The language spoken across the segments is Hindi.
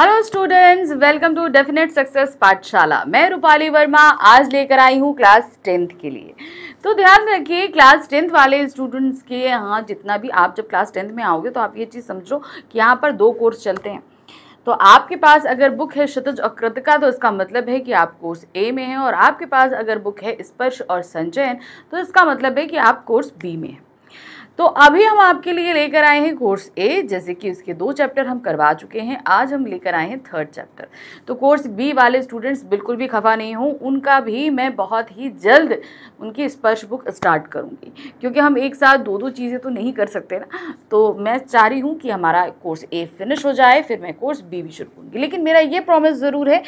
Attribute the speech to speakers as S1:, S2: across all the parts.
S1: Hello students welcome to definite success Pathshala मैं रूपाली वर्मा आज लेकर आई हूँ क्लास टेंथ के लिए तो ध्यान रखिए क्लास टेंथ वाले स्टूडेंट्स के यहाँ जितना भी आप जब क्लास टेंथ में आओगे तो आप ये चीज़ समझो कि यहाँ पर दो कोर्स चलते हैं तो आपके पास अगर बुक है शतज और कृतिका तो इसका मतलब है कि आप कोर्स ए में हैं और आपके पास अगर बुक है स्पर्श और संचयन तो इसका मतलब है कि आप कोर्स बी में हैं तो अभी हम आपके लिए लेकर आए हैं कोर्स ए जैसे कि उसके दो चैप्टर हम करवा चुके हैं आज हम लेकर आए हैं थर्ड चैप्टर तो कोर्स बी वाले स्टूडेंट्स बिल्कुल भी खफा नहीं हों उनका भी मैं बहुत ही जल्द उनकी स्पर्श बुक स्टार्ट करूँगी क्योंकि हम एक साथ दो दो चीज़ें तो नहीं कर सकते ना तो मैं चाह रही हूँ कि हमारा कोर्स ए फिनिश हो जाए फिर मैं कोर्स बी भी शुरू करूँगी लेकिन मेरा ये प्रॉमिस ज़रूर है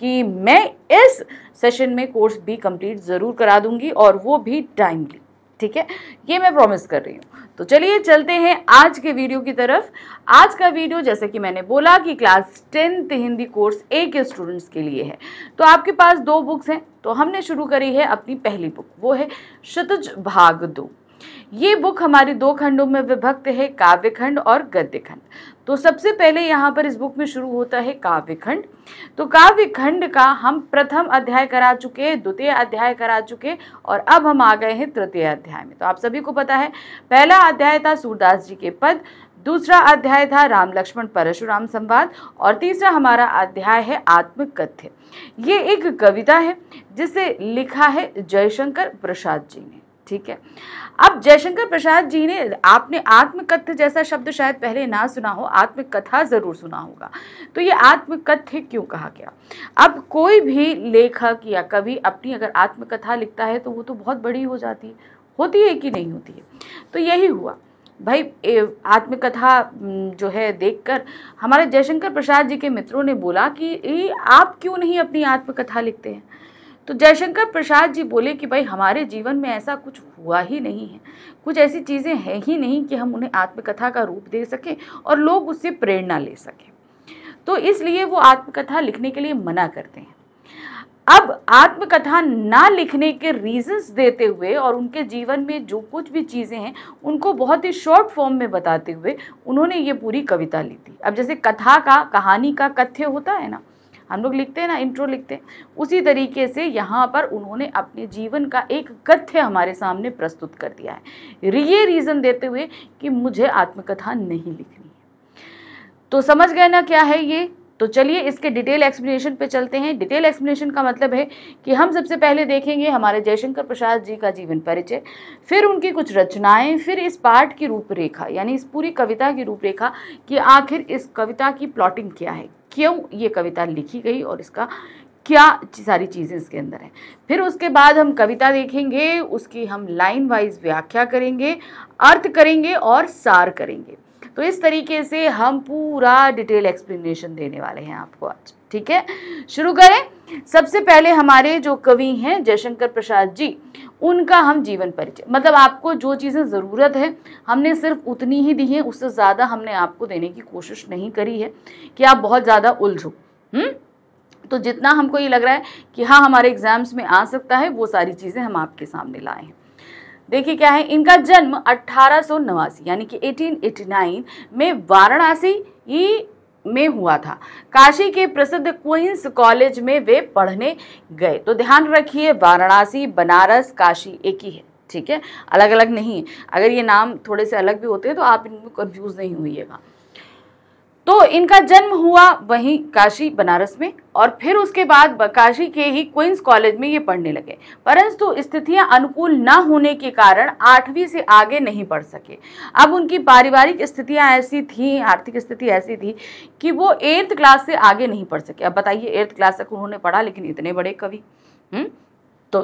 S1: कि मैं इस सेशन में कोर्स बी कम्प्लीट ज़रूर करा दूँगी और वो भी टाइमली ठीक है ये मैं प्रॉमिस कर रही हूँ तो चलिए चलते हैं आज के वीडियो की तरफ आज का वीडियो जैसे कि मैंने बोला कि class tenth Hindi course A के स्टूडेंट्स के लिए है तो आपके पास दो बुक्स हैं तो हमने शुरू करी है अपनी पहली बुक वो है शतज भाग दो ये बुक हमारे दो खंडों में विभक्त है काव्य खंड और गद्य खंड तो सबसे पहले यहाँ पर इस बुक में शुरू होता है काव्य खंड तो काव्य खंड का हम प्रथम अध्याय करा चुके हैं द्वितीय अध्याय करा चुके और अब हम आ गए हैं तृतीय अध्याय में तो आप सभी को पता है पहला अध्याय था सूरदास जी के पद दूसरा अध्याय था राम लक्ष्मण परशुराम संवाद और तीसरा हमारा अध्याय है आत्मकथ्य ये एक कविता है जिसे लिखा है जयशंकर प्रसाद जी ने ठीक है अब जयशंकर प्रसाद जी ने आपने आत्मकथ्य जैसा शब्द शायद पहले ना सुना हो आत्मकथा ज़रूर सुना होगा तो ये आत्मकथ्य क्यों कहा गया अब कोई भी लेखक या कवि अपनी अगर आत्मकथा लिखता है तो वो तो बहुत बड़ी हो जाती है होती है कि नहीं होती है तो यही हुआ भाई आत्मकथा जो है देखकर हमारे जयशंकर प्रसाद जी के मित्रों ने बोला कि आप क्यों नहीं अपनी आत्मकथा लिखते हैं तो जयशंकर प्रसाद जी बोले कि भाई हमारे जीवन में ऐसा कुछ हुआ ही नहीं है कुछ ऐसी चीज़ें हैं ही नहीं कि हम उन्हें आत्मकथा का रूप दे सकें और लोग उससे प्रेरणा ले सकें तो इसलिए वो आत्मकथा लिखने के लिए मना करते हैं अब आत्मकथा ना लिखने के रीजंस देते हुए और उनके जीवन में जो कुछ भी चीज़ें हैं उनको बहुत ही शॉर्ट फॉर्म में बताते हुए उन्होंने ये पूरी कविता ली थी अब जैसे कथा का कहानी का कथ्य होता है ना हम लोग लिखते हैं ना इंट्रो लिखते हैं उसी तरीके से यहाँ पर उन्होंने अपने जीवन का एक गथ्य हमारे सामने प्रस्तुत कर दिया है ये रीज़न देते हुए कि मुझे आत्मकथा नहीं लिखनी है तो समझ गए ना क्या है ये तो चलिए इसके डिटेल एक्सप्लेनेशन पे चलते हैं डिटेल एक्सप्लेनेशन का मतलब है कि हम सबसे पहले देखेंगे हमारे जयशंकर प्रसाद जी का जीवन परिचय फिर उनकी कुछ रचनाएं फिर इस पाठ की रूपरेखा यानी इस पूरी कविता की रूपरेखा कि आखिर इस कविता की प्लॉटिंग क्या है क्यों ये कविता लिखी गई और इसका क्या सारी चीज़ें इसके अंदर हैं फिर उसके बाद हम कविता देखेंगे उसकी हम लाइन वाइज व्याख्या करेंगे अर्थ करेंगे और सार करेंगे तो इस तरीके से हम पूरा डिटेल एक्सप्लेनेशन देने वाले हैं आपको आज ठीक है शुरू करें सबसे पहले हमारे जो कवि हैं जयशंकर प्रसाद जी उनका हम जीवन परिचय मतलब आपको जो चीज़ें ज़रूरत है हमने सिर्फ उतनी ही दी है उससे ज़्यादा हमने आपको देने की कोशिश नहीं करी है कि आप बहुत ज़्यादा उलझो हम्म? तो जितना हमको ये लग रहा है कि हाँ हमारे एग्ज़ाम्स में आ सकता है वो सारी चीज़ें हम आपके सामने लाए हैं देखिए क्या है इनका जन्म अठारह यानी कि 1889 में वाराणसी ही में हुआ था काशी के प्रसिद्ध क्वींस कॉलेज में वे पढ़ने गए तो ध्यान रखिए वाराणसी बनारस काशी एक ही है ठीक है अलग अलग नहीं है अगर ये नाम थोड़े से अलग भी होते हैं तो आप इनको कन्फ्यूज़ नहीं हुईगा तो इनका जन्म हुआ वहीं काशी बनारस में और फिर उसके बाद काशी के ही क्वींस कॉलेज में ये पढ़ने लगे परंतु स्थितियां अनुकूल न होने के कारण आठवीं से आगे नहीं पढ़ सके अब उनकी पारिवारिक स्थितियां ऐसी थी आर्थिक स्थिति ऐसी थी कि वो एट्थ क्लास से आगे नहीं पढ़ सके अब बताइए एट्थ क्लास तक उन्होंने पढ़ा लेकिन इतने बड़े कवि हम्म? तो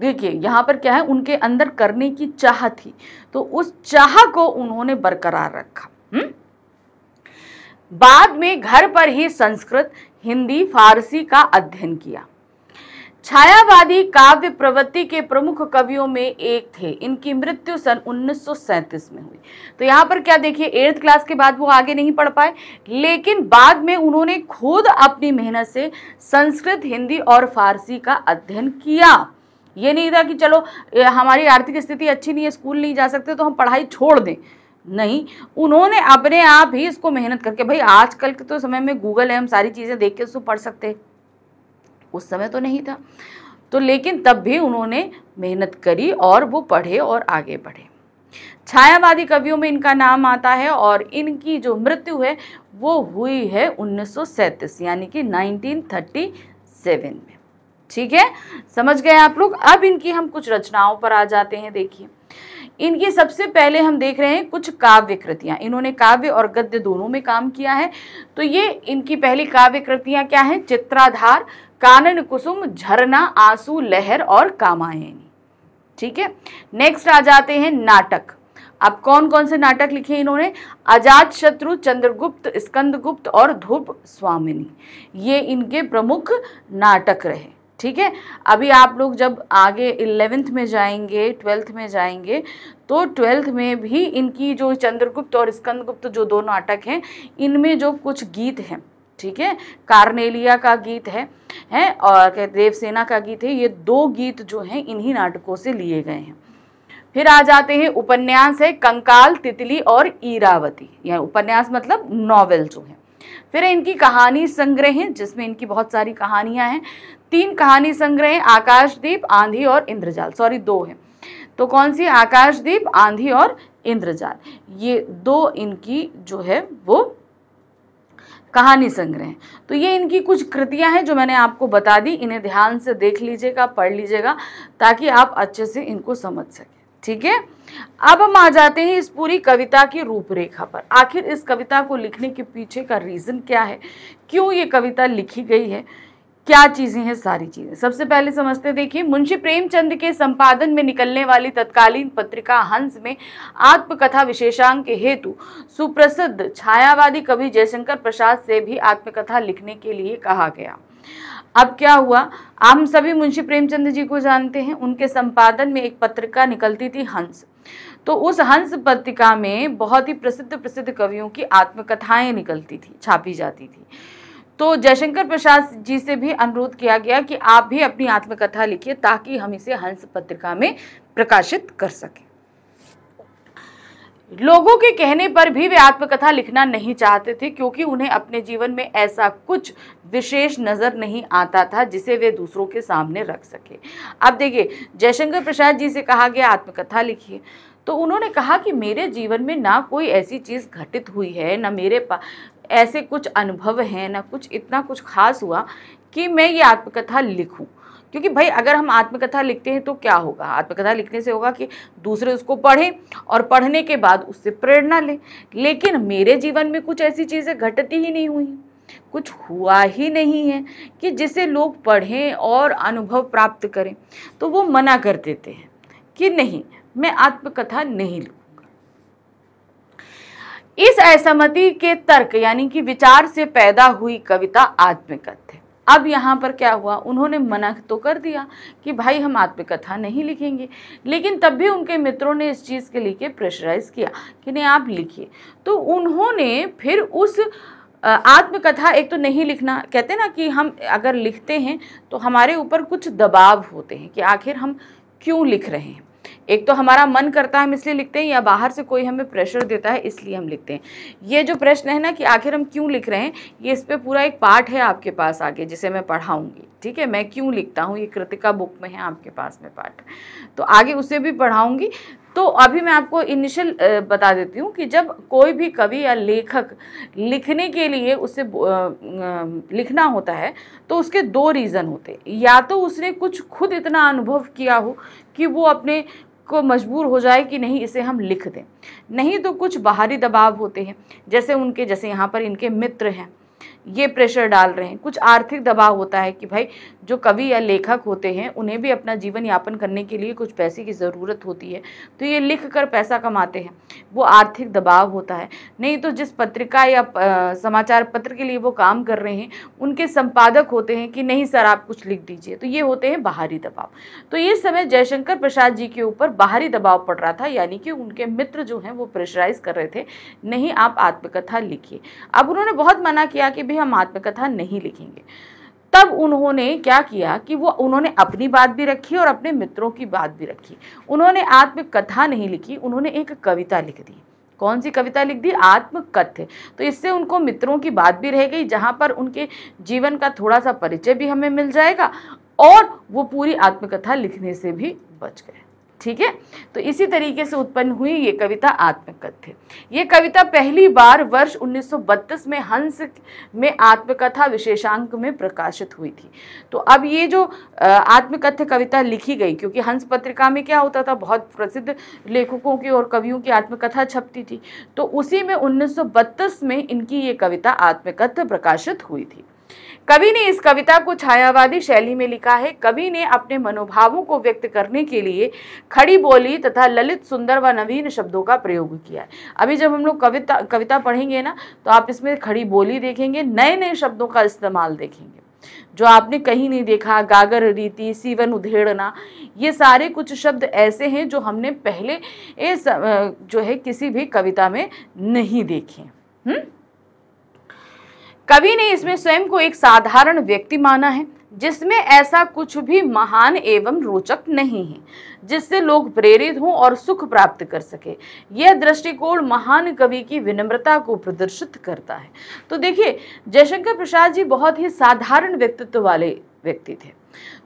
S1: देखिए यहाँ पर क्या है उनके अंदर करने की चाह थी तो उस चाह को उन्होंने बरकरार रखा हुँ? हम्म? बाद में घर पर ही संस्कृत हिंदी फारसी का अध्ययन किया छायावादी काव्य प्रवृत्ति के प्रमुख कवियों में एक थे इनकी मृत्यु सन 1937 में हुई तो यहाँ पर क्या देखिए एट्थ क्लास के बाद वो आगे नहीं पढ़ पाए लेकिन बाद में उन्होंने खुद अपनी मेहनत से संस्कृत हिंदी और फारसी का अध्ययन किया ये नहीं था कि चलो हमारी आर्थिक स्थिति अच्छी नहीं है स्कूल नहीं जा सकते तो हम पढ़ाई छोड़ दें नहीं उन्होंने अपने आप ही इसको मेहनत करके भाई आजकल के तो समय में गूगल है हम सारी चीज़ें देख के उसको पढ़ सकते उस समय तो नहीं था तो लेकिन तब भी उन्होंने मेहनत करी और वो पढ़े और आगे बढ़े छायावादी कवियों में इनका नाम आता है और इनकी जो मृत्यु है वो हुई है उन्नीस यानी कि 1937 में ठीक है समझ गए आप लोग अब इनकी हम कुछ रचनाओं पर आ जाते हैं देखिए इनकी सबसे पहले हम देख रहे हैं कुछ काव्य कृतियाँ इन्होंने काव्य और गद्य दोनों में काम किया है तो ये इनकी पहली काव्य कृतियाँ क्या हैं चित्राधार कानन कुसुम झरना आंसू लहर और कामायनी ठीक है नेक्स्ट आ जाते हैं नाटक अब कौन कौन से नाटक लिखे इन्होंने अजात शत्रु चंद्रगुप्त स्कंदगुप्त और धूप स्वामिनी ये इनके प्रमुख नाटक रहे ठीक है अभी आप लोग जब आगे इलेवेंथ में जाएंगे ट्वेल्थ में जाएंगे तो ट्वेल्थ में भी इनकी जो चंद्रगुप्त और स्कंदगुप्त जो दो नाटक हैं इनमें जो कुछ गीत हैं ठीक है कार्नेलिया का गीत है हैं और देवसेना का गीत है ये दो गीत जो हैं इन्हीं नाटकों से लिए गए हैं फिर आ जाते हैं उपन्यास है कंकाल तितली और ईरावती यह उपन्यास मतलब नॉवेल जो है फिर इनकी कहानी संग्रह जिसमें इनकी बहुत सारी कहानियां हैं तीन कहानी संग्रह आकाशदीप आंधी और इंद्रजाल सॉरी दो हैं तो कौन सी आकाशदीप आंधी और इंद्रजाल ये दो इनकी जो है वो कहानी संग्रह तो ये इनकी कुछ कृतियां हैं जो मैंने आपको बता दी इन्हें ध्यान से देख लीजिएगा पढ़ लीजिएगा ताकि आप अच्छे से इनको समझ सकें ठीक है अब हम आ जाते हैं इस पूरी कविता की रूपरेखा पर आखिर इस कविता को लिखने के पीछे का रीज़न क्या है क्यों ये कविता लिखी गई है क्या चीज़ें हैं सारी चीज़ें सबसे पहले समझते देखिए मुंशी प्रेमचंद के संपादन में निकलने वाली तत्कालीन पत्रिका हंस में आत्मकथा विशेषांक के हेतु सुप्रसिद्ध छायावादी कवि जयशंकर प्रसाद से भी आत्मकथा लिखने के लिए कहा गया अब क्या हुआ हम सभी मुंशी प्रेमचंद जी को जानते हैं उनके संपादन में एक पत्रिका निकलती थी हंस तो उस हंस पत्रिका में बहुत ही प्रसिद्ध प्रसिद्ध कवियों की आत्मकथाएं निकलती थी छापी जाती थी तो जयशंकर प्रसाद जी से भी अनुरोध किया गया कि आप भी अपनी आत्मकथा लिखिए ताकि हम इसे हंस पत्रिका में प्रकाशित कर सकें लोगों के कहने पर भी वे आत्मकथा लिखना नहीं चाहते थे क्योंकि उन्हें अपने जीवन में ऐसा कुछ विशेष नज़र नहीं आता था जिसे वे दूसरों के सामने रख सके अब देखिए जयशंकर प्रसाद जी से कहा गया आत्मकथा लिखिए तो उन्होंने कहा कि मेरे जीवन में ना कोई ऐसी चीज़ घटित हुई है ना मेरे पास ऐसे कुछ अनुभव हैं ना कुछ इतना कुछ खास हुआ कि मैं ये आत्मकथा लिखूँ क्योंकि भाई अगर हम आत्मकथा लिखते हैं तो क्या होगा आत्मकथा लिखने से होगा कि दूसरे उसको पढ़ें और पढ़ने के बाद उससे प्रेरणा लें लेकिन मेरे जीवन में कुछ ऐसी चीज़ें घटती ही नहीं हुई कुछ हुआ ही नहीं है कि जिसे लोग पढ़ें और अनुभव प्राप्त करें तो वो मना कर देते हैं कि नहीं मैं आत्मकथा नहीं लिखूंगा इस असहमति के तर्क यानी कि विचार से पैदा हुई कविता आत्मकथ है अब यहाँ पर क्या हुआ उन्होंने मना तो कर दिया कि भाई हम आत्मकथा नहीं लिखेंगे लेकिन तब भी उनके मित्रों ने इस चीज़ के लिए प्रेशराइज किया कि नहीं आप लिखिए तो उन्होंने फिर उस आत्मकथा एक तो नहीं लिखना कहते ना कि हम अगर लिखते हैं तो हमारे ऊपर कुछ दबाव होते हैं कि आखिर हम क्यों लिख रहे हैं एक तो हमारा मन करता है हम इसलिए लिखते हैं या बाहर से कोई हमें प्रेशर देता है इसलिए हम लिखते हैं ये जो प्रश्न है ना कि आखिर हम क्यों लिख रहे हैं ये इस पर पूरा एक पार्ट है आपके पास आगे जिसे मैं पढ़ाऊँगी ठीक है मैं क्यों लिखता हूँ ये कृतिका बुक में है आपके पास में पार्ट तो आगे उसे भी पढ़ाऊँगी तो अभी मैं आपको इनिशियल बता देती हूँ कि जब कोई भी कवि या लेखक लिखने के लिए उसे लिखना होता है तो उसके दो रीज़न होते हैं या तो उसने कुछ खुद इतना अनुभव किया हो कि वो अपने को मजबूर हो जाए कि नहीं इसे हम लिख दें नहीं तो कुछ बाहरी दबाव होते हैं जैसे उनके जैसे यहाँ पर इनके मित्र हैं ये प्रेशर डाल रहे हैं कुछ आर्थिक दबाव होता है कि भाई जो कवि या लेखक होते हैं उन्हें भी अपना जीवन यापन करने के लिए कुछ पैसे की ज़रूरत होती है तो ये लिख कर पैसा कमाते हैं वो आर्थिक दबाव होता है नहीं तो जिस पत्रिका या समाचार पत्र के लिए वो काम कर रहे हैं उनके संपादक होते हैं कि नहीं सर आप कुछ लिख दीजिए तो ये होते हैं बाहरी दबाव तो ये समय जयशंकर प्रसाद जी के ऊपर बाहरी दबाव पड़ रहा था यानी कि उनके मित्र जो हैं वो प्रेशराइज कर रहे थे नहीं आप आत्मकथा लिखिए अब उन्होंने बहुत मना किया कि भी हम आत्मकथा नहीं लिखेंगे तब उन्होंने क्या किया कि वो उन्होंने अपनी बात भी रखी और अपने मित्रों की बात भी रखी उन्होंने आत्मकथा नहीं लिखी उन्होंने एक कविता लिख दी कौन सी कविता लिख दी आत्मकथ्य तो इससे उनको मित्रों की बात भी रह गई जहाँ पर उनके जीवन का थोड़ा सा परिचय भी हमें मिल जाएगा और वो पूरी आत्मकथा लिखने से भी बच गए ठीक है तो इसी तरीके से उत्पन्न हुई ये कविता आत्मकथ्य ये कविता पहली बार वर्ष 1932 में हंस में आत्मकथा विशेषांक में प्रकाशित हुई थी तो अब ये जो आत्मकथ्य कविता लिखी गई क्योंकि हंस पत्रिका में क्या होता था बहुत प्रसिद्ध लेखकों की और कवियों की आत्मकथा छपती थी तो उसी में 1932 में इनकी ये कविता आत्मकथ्य प्रकाशित हुई थी कवि ने इस कविता को छायावादी शैली में लिखा है कवि ने अपने मनोभावों को व्यक्त करने के लिए खड़ी बोली तथा ललित सुंदर व नवीन शब्दों का प्रयोग किया है अभी जब हम लोग कविता कविता पढ़ेंगे ना तो आप इसमें खड़ी बोली देखेंगे नए नए शब्दों का इस्तेमाल देखेंगे जो आपने कहीं नहीं देखा गागर रीति सीवन उधेड़ना ये सारे कुछ शब्द ऐसे हैं जो हमने पहले इस जो है किसी भी कविता में नहीं देखे हुँ? कवि ने इसमें स्वयं को एक साधारण व्यक्ति माना है जिसमें ऐसा कुछ भी महान एवं रोचक नहीं है जिससे लोग प्रेरित हों और सुख प्राप्त कर सके यह दृष्टिकोण महान कवि की विनम्रता को प्रदर्शित करता है तो देखिए जयशंकर प्रसाद जी बहुत ही साधारण व्यक्तित्व वाले व्यक्ति थे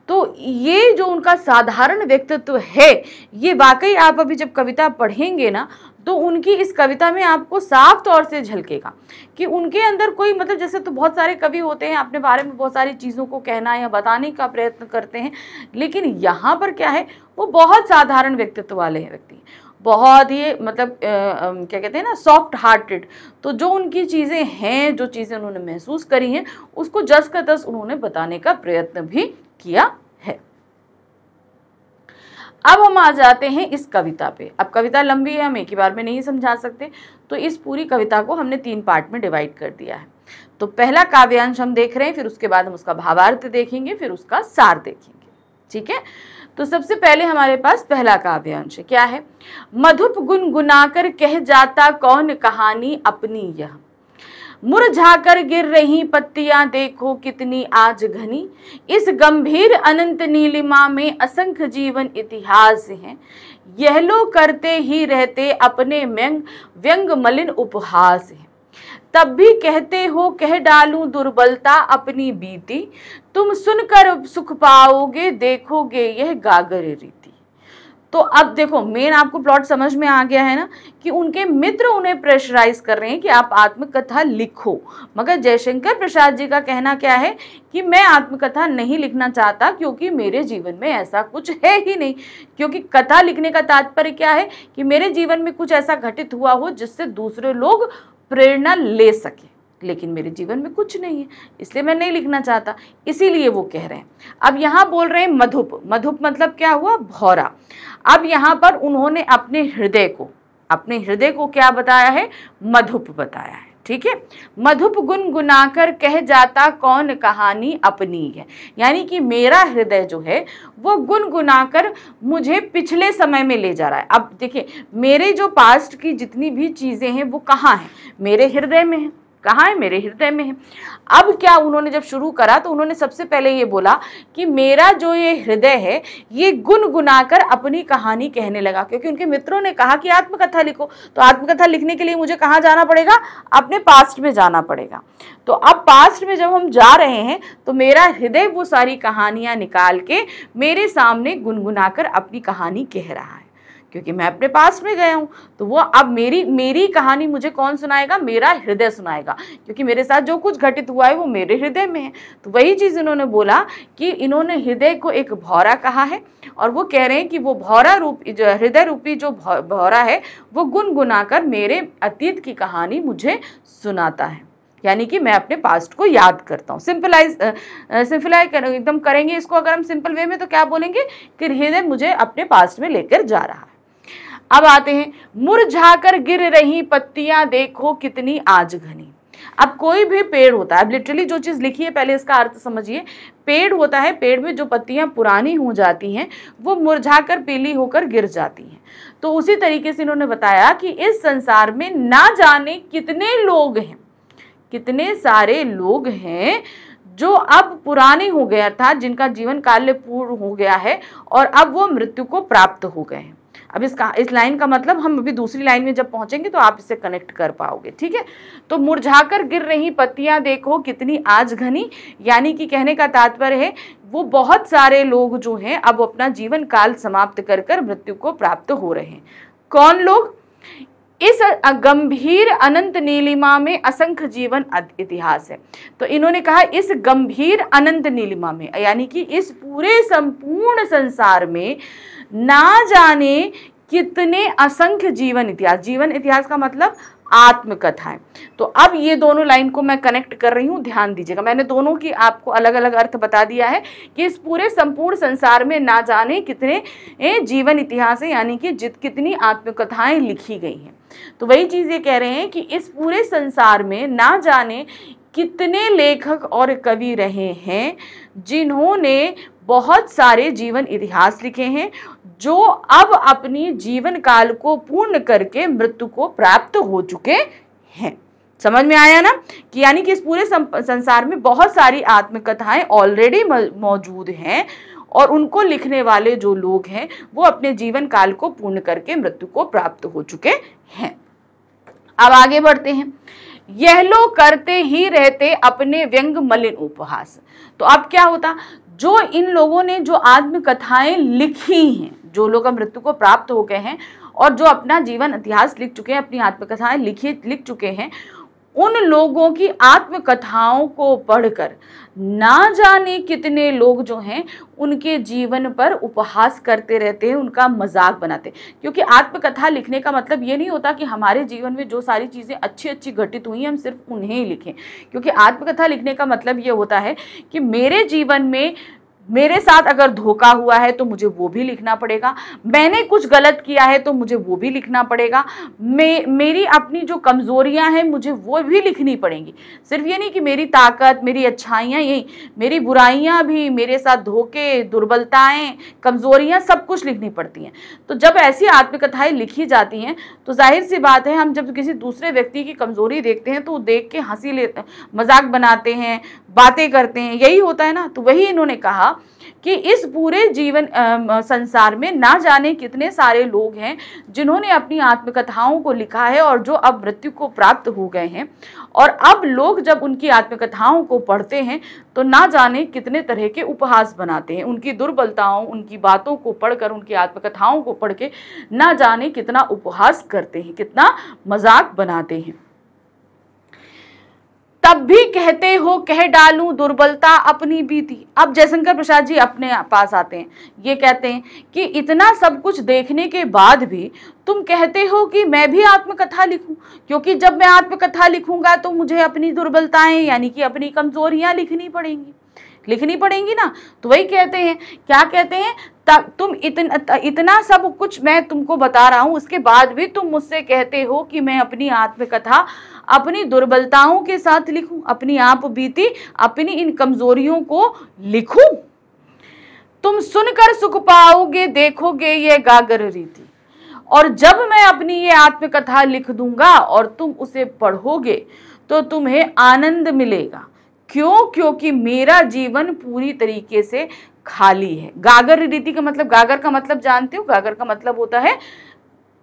S1: तो ये जो उनका साधारण व्यक्तित्व है ये वाकई आप अभी जब कविता पढ़ेंगे ना तो उनकी इस कविता में आपको साफ तौर से झलकेगा कि उनके अंदर कोई मतलब जैसे तो बहुत सारे कवि होते हैं अपने बारे में बहुत सारी चीज़ों को कहना या बताने का प्रयत्न करते हैं लेकिन यहाँ पर क्या है वो बहुत साधारण व्यक्तित्व वाले हैं व्यक्ति बहुत ही मतलब आ, आ, क्या कहते हैं ना सॉफ्ट हार्टेड तो जो उनकी चीज़ें हैं जो चीज़ें उन्होंने महसूस करी हैं उसको जस का तस उन्होंने बताने का प्रयत्न भी किया है अब हम आ जाते हैं इस कविता पे अब कविता लंबी है हम एक ही बार में नहीं समझा सकते तो इस पूरी कविता को हमने तीन पार्ट में डिवाइड कर दिया है तो पहला काव्यांश हम देख रहे हैं फिर उसके बाद हम उसका भावार्थ देखेंगे फिर उसका सार देखेंगे ठीक है तो सबसे पहले हमारे पास पहला काव्यांश क्या है मधुप गुनगुनाकर कह जाता कौन कहानी अपनी यह मुरझाकर गिर रही पत्तियां देखो कितनी आज घनी इस गंभीर अनंत नीलिमा में असंख्य जीवन इतिहास है यह लो करते ही रहते अपने व्यंग व्यंग मलिन उपहास है तब भी कहते हो कह डालू दुर्बलता अपनी बीती तुम सुनकर सुख पाओगे देखोगे यह गागर रीति तो अब देखो मेन आपको प्लॉट समझ में आ गया है ना कि उनके मित्र उन्हें प्रेशराइज कर रहे हैं कि आप आत्मकथा लिखो मगर जयशंकर प्रसाद जी का कहना क्या है कि मैं आत्मकथा नहीं लिखना चाहता क्योंकि मेरे जीवन में ऐसा कुछ है ही नहीं क्योंकि कथा लिखने का तात्पर्य क्या है कि मेरे जीवन में कुछ ऐसा घटित हुआ हो जिससे दूसरे लोग प्रेरणा ले सकें लेकिन मेरे जीवन में कुछ नहीं है इसलिए मैं नहीं लिखना चाहता इसीलिए वो कह रहे हैं अब यहाँ बोल रहे हैं मधुप मधुप मतलब क्या हुआ भौरा अब यहाँ पर उन्होंने अपने हृदय को अपने हृदय को क्या बताया है मधुप बताया है ठीक है मधुप गुन गुनाकर कह जाता कौन कहानी अपनी है यानी कि मेरा हृदय जो है वो गुन गुनाकर मुझे पिछले समय में ले जा रहा है अब देखिए मेरे जो पास्ट की जितनी भी चीज़ें हैं वो कहाँ हैं मेरे हृदय में है कहाँ है मेरे हृदय में है अब क्या उन्होंने जब शुरू करा तो उन्होंने सबसे पहले ये बोला कि मेरा जो ये हृदय है ये गुनगुना कर अपनी कहानी कहने लगा क्योंकि उनके मित्रों ने कहा कि आत्मकथा लिखो तो आत्मकथा लिखने के लिए मुझे कहाँ जाना पड़ेगा अपने पास्ट में जाना पड़ेगा तो अब पास्ट में जब हम जा रहे हैं तो मेरा हृदय वो सारी कहानियाँ निकाल के मेरे सामने गुनगुना कर अपनी कहानी कह रहा है क्योंकि मैं अपने पास में गया हूँ तो वो अब मेरी मेरी कहानी मुझे कौन सुनाएगा मेरा हृदय सुनाएगा क्योंकि मेरे साथ जो कुछ घटित हुआ है वो मेरे हृदय में है तो वही चीज़ इन्होंने बोला कि इन्होंने हृदय को एक भौरा कहा है और वो कह रहे हैं कि वो भौरा रूप हृदय रूपी जो भौरा है वो गुनगुना कर मेरे अतीत की कहानी मुझे सुनाता है यानी कि मैं अपने पास्ट को याद करता हूँ सिंपलाइज सिंपलाइज कर, एकदम करेंगे इसको अगर हम सिंपल वे में तो क्या बोलेंगे कि हृदय मुझे अपने पास्ट में लेकर जा रहा है अब आते हैं मुरझाकर गिर रही पत्तियां देखो कितनी आज घनी अब कोई भी पेड़ होता है अब लिटरली जो चीज़ लिखी है पहले इसका अर्थ समझिए पेड़ होता है पेड़ में जो पत्तियां पुरानी हो जाती हैं वो मुरझाकर पीली होकर गिर जाती हैं तो उसी तरीके से इन्होंने बताया कि इस संसार में ना जाने कितने लोग हैं कितने सारे लोग हैं जो अब पुराने हो गया था जिनका जीवन काल पूर्ण हो गया है और अब वो मृत्यु को प्राप्त हो गए हैं अब इसका इस लाइन का मतलब हम अभी दूसरी लाइन में जब पहुंचेंगे तो आप इसे कनेक्ट कर पाओगे ठीक है तो मुरझाकर गिर रही पत्तियां देखो कितनी आज घनी यानी कि कहने का तात्पर्य है वो बहुत सारे लोग जो हैं अब अपना जीवन काल समाप्त कर कर मृत्यु को प्राप्त हो रहे हैं कौन लोग इस गंभीर अनंत नीलिमा में असंख्य जीवन इतिहास है तो इन्होंने कहा इस गंभीर अनंत नीलिमा में यानी कि इस पूरे संपूर्ण संसार में ना जाने कितने असंख्य जीवन इतिहास जीवन इतिहास का मतलब आत्मकथाएं तो अब ये दोनों लाइन को मैं कनेक्ट कर रही हूँ ध्यान दीजिएगा मैंने दोनों की आपको अलग अलग अर्थ बता दिया है कि इस पूरे संपूर्ण संसार में ना जाने कितने जीवन इतिहास है यानी कि जित कितनी आत्मकथाएं लिखी गई हैं तो वही चीज़ ये कह रहे हैं कि इस पूरे संसार में ना जाने कितने लेखक और कवि रहे हैं जिन्होंने बहुत सारे जीवन इतिहास लिखे हैं जो अब अपनी जीवन काल को पूर्ण करके मृत्यु को प्राप्त हो चुके हैं समझ में आया ना कि यानी कि इस पूरे संसार में बहुत सारी आत्मकथाएं ऑलरेडी मौजूद हैं और उनको लिखने वाले जो लोग हैं वो अपने जीवन काल को पूर्ण करके मृत्यु को प्राप्त हो चुके हैं अब आगे बढ़ते हैं यह लोग करते ही रहते अपने व्यंग मलिन उपहास तो अब क्या होता जो इन लोगों ने जो आत्मकथाएं लिखी हैं जो लोग मृत्यु को प्राप्त हो गए हैं और जो अपना जीवन इतिहास लिख चुके हैं अपनी आत्मकथाएं लिखी लिख चुके हैं उन लोगों की आत्मकथाओं को पढ़कर ना जाने कितने लोग जो हैं उनके जीवन पर उपहास करते रहते हैं उनका मजाक बनाते हैं क्योंकि आत्मकथा लिखने का मतलब ये नहीं होता कि हमारे जीवन में जो सारी चीज़ें अच्छी अच्छी घटित हुई हैं हम सिर्फ उन्हें ही लिखें क्योंकि आत्मकथा लिखने का मतलब ये होता है कि मेरे जीवन में मेरे साथ अगर धोखा हुआ है तो मुझे वो भी लिखना पड़ेगा मैंने कुछ गलत किया है तो मुझे वो भी लिखना पड़ेगा मे मेरी अपनी जो कमज़ोरियां हैं मुझे वो भी लिखनी पड़ेंगी सिर्फ ये नहीं कि मेरी ताकत मेरी अच्छाइयाँ यही मेरी बुराइयाँ भी मेरे साथ धोखे दुर्बलताएँ कमज़ोरियाँ सब कुछ लिखनी पड़ती हैं तो जब ऐसी आत्मकथाएँ लिखी जाती हैं तो जाहिर सी बात है हम जब किसी दूसरे व्यक्ति की कमज़ोरी देखते हैं तो देख के हंसी ले मजाक बनाते हैं बातें करते हैं यही होता है ना तो वही इन्होंने कहा कि इस पूरे जीवन आ, संसार में ना जाने कितने सारे लोग हैं जिन्होंने अपनी आत्मकथाओं को लिखा है और जो अब मृत्यु को प्राप्त हो गए हैं और अब लोग जब उनकी आत्मकथाओं को पढ़ते हैं तो ना जाने कितने तरह के उपहास बनाते हैं उनकी दुर्बलताओं उनकी बातों को पढ़कर उनकी आत्मकथाओं को पढ़ के ना जाने कितना उपहास करते हैं कितना मजाक बनाते हैं तब भी कहते हो कह डालूं दुर्बलता अपनी बीती अब जयशंकर प्रसाद जी अपने पास आते हैं ये कहते हैं कि इतना सब कुछ देखने के बाद भी तुम कहते हो कि मैं भी आत्मकथा लिखूं क्योंकि जब मैं आत्मकथा लिखूंगा तो मुझे अपनी दुर्बलताएं यानी कि अपनी कमजोरियां लिखनी पड़ेंगी लिखनी पड़ेंगी ना तो वही कहते हैं क्या कहते हैं तुम इतन, इतना सब कुछ मैं तुमको बता रहा हूँ उसके बाद भी तुम मुझसे कहते हो कि मैं अपनी आत्मकथा अपनी दुर्बलताओं के साथ लिखूं अपनी आप बीती अपनी इन कमजोरियों को लिखूं तुम सुनकर सुख पाओगे देखोगे ये गागर रीति और जब मैं अपनी ये आत्मकथा लिख दूंगा और तुम उसे पढ़ोगे तो तुम्हें आनंद मिलेगा क्यों क्योंकि मेरा जीवन पूरी तरीके से खाली है गागर रीति का मतलब गागर का मतलब जानते हो गागर का मतलब होता है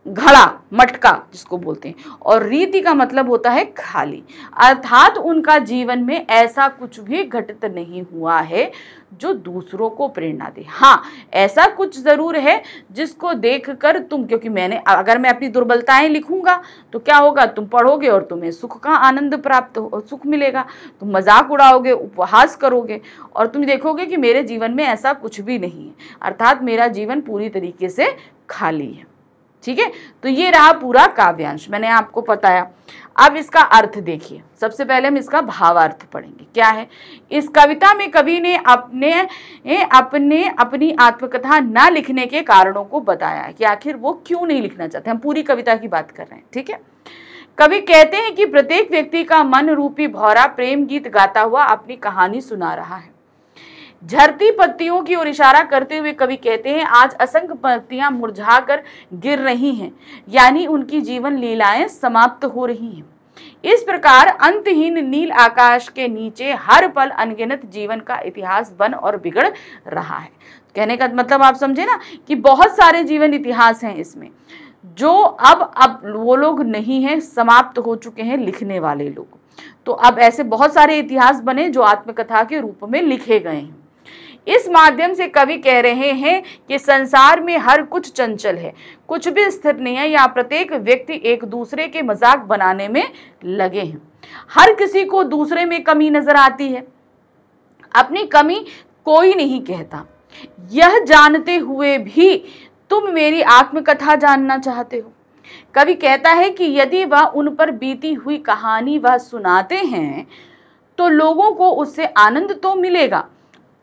S1: घड़ा मटका जिसको बोलते हैं और रीति का मतलब होता है खाली अर्थात उनका जीवन में ऐसा कुछ भी घटित नहीं हुआ है जो दूसरों को प्रेरणा दे हाँ ऐसा कुछ ज़रूर है जिसको देखकर तुम क्योंकि मैंने अगर मैं अपनी दुर्बलताएं लिखूंगा तो क्या होगा तुम पढ़ोगे और तुम्हें सुख का आनंद प्राप्त हो सुख मिलेगा तुम मजाक उड़ाओगे उपहास करोगे और तुम देखोगे कि मेरे जीवन में ऐसा कुछ भी नहीं है अर्थात मेरा जीवन पूरी तरीके से खाली है ठीक है तो ये रहा पूरा काव्यांश मैंने आपको बताया अब इसका अर्थ देखिए सबसे पहले हम इसका भावार्थ पढ़ेंगे क्या है इस कविता में कवि ने अपने अपने अपनी आत्मकथा ना लिखने के कारणों को बताया कि आखिर वो क्यों नहीं लिखना चाहते हम पूरी कविता की बात कर रहे हैं ठीक है कवि कहते हैं कि प्रत्येक व्यक्ति का मन रूपी भौरा प्रेम गीत गाता हुआ अपनी कहानी सुना रहा है झरती पत्तियों की ओर इशारा करते हुए कवि कहते हैं आज असंख्य पत्तियां मुरझा कर गिर रही हैं यानी उनकी जीवन लीलाएं समाप्त हो रही हैं इस प्रकार अंतहीन नील आकाश के नीचे हर पल अनगिनत जीवन का इतिहास बन और बिगड़ रहा है कहने का मतलब आप समझे ना कि बहुत सारे जीवन इतिहास हैं इसमें जो अब अब वो लोग नहीं हैं समाप्त हो चुके हैं लिखने वाले लोग तो अब ऐसे बहुत सारे इतिहास बने जो आत्मकथा के रूप में लिखे गए हैं इस माध्यम से कवि कह रहे हैं कि संसार में हर कुछ चंचल है कुछ भी स्थिर नहीं है या प्रत्येक व्यक्ति एक दूसरे के मजाक बनाने में लगे हैं हर किसी को दूसरे में कमी नजर आती है अपनी कमी कोई नहीं कहता यह जानते हुए भी तुम मेरी आत्मकथा जानना चाहते हो कवि कहता है कि यदि वह उन पर बीती हुई कहानी वह सुनाते हैं तो लोगों को उससे आनंद तो मिलेगा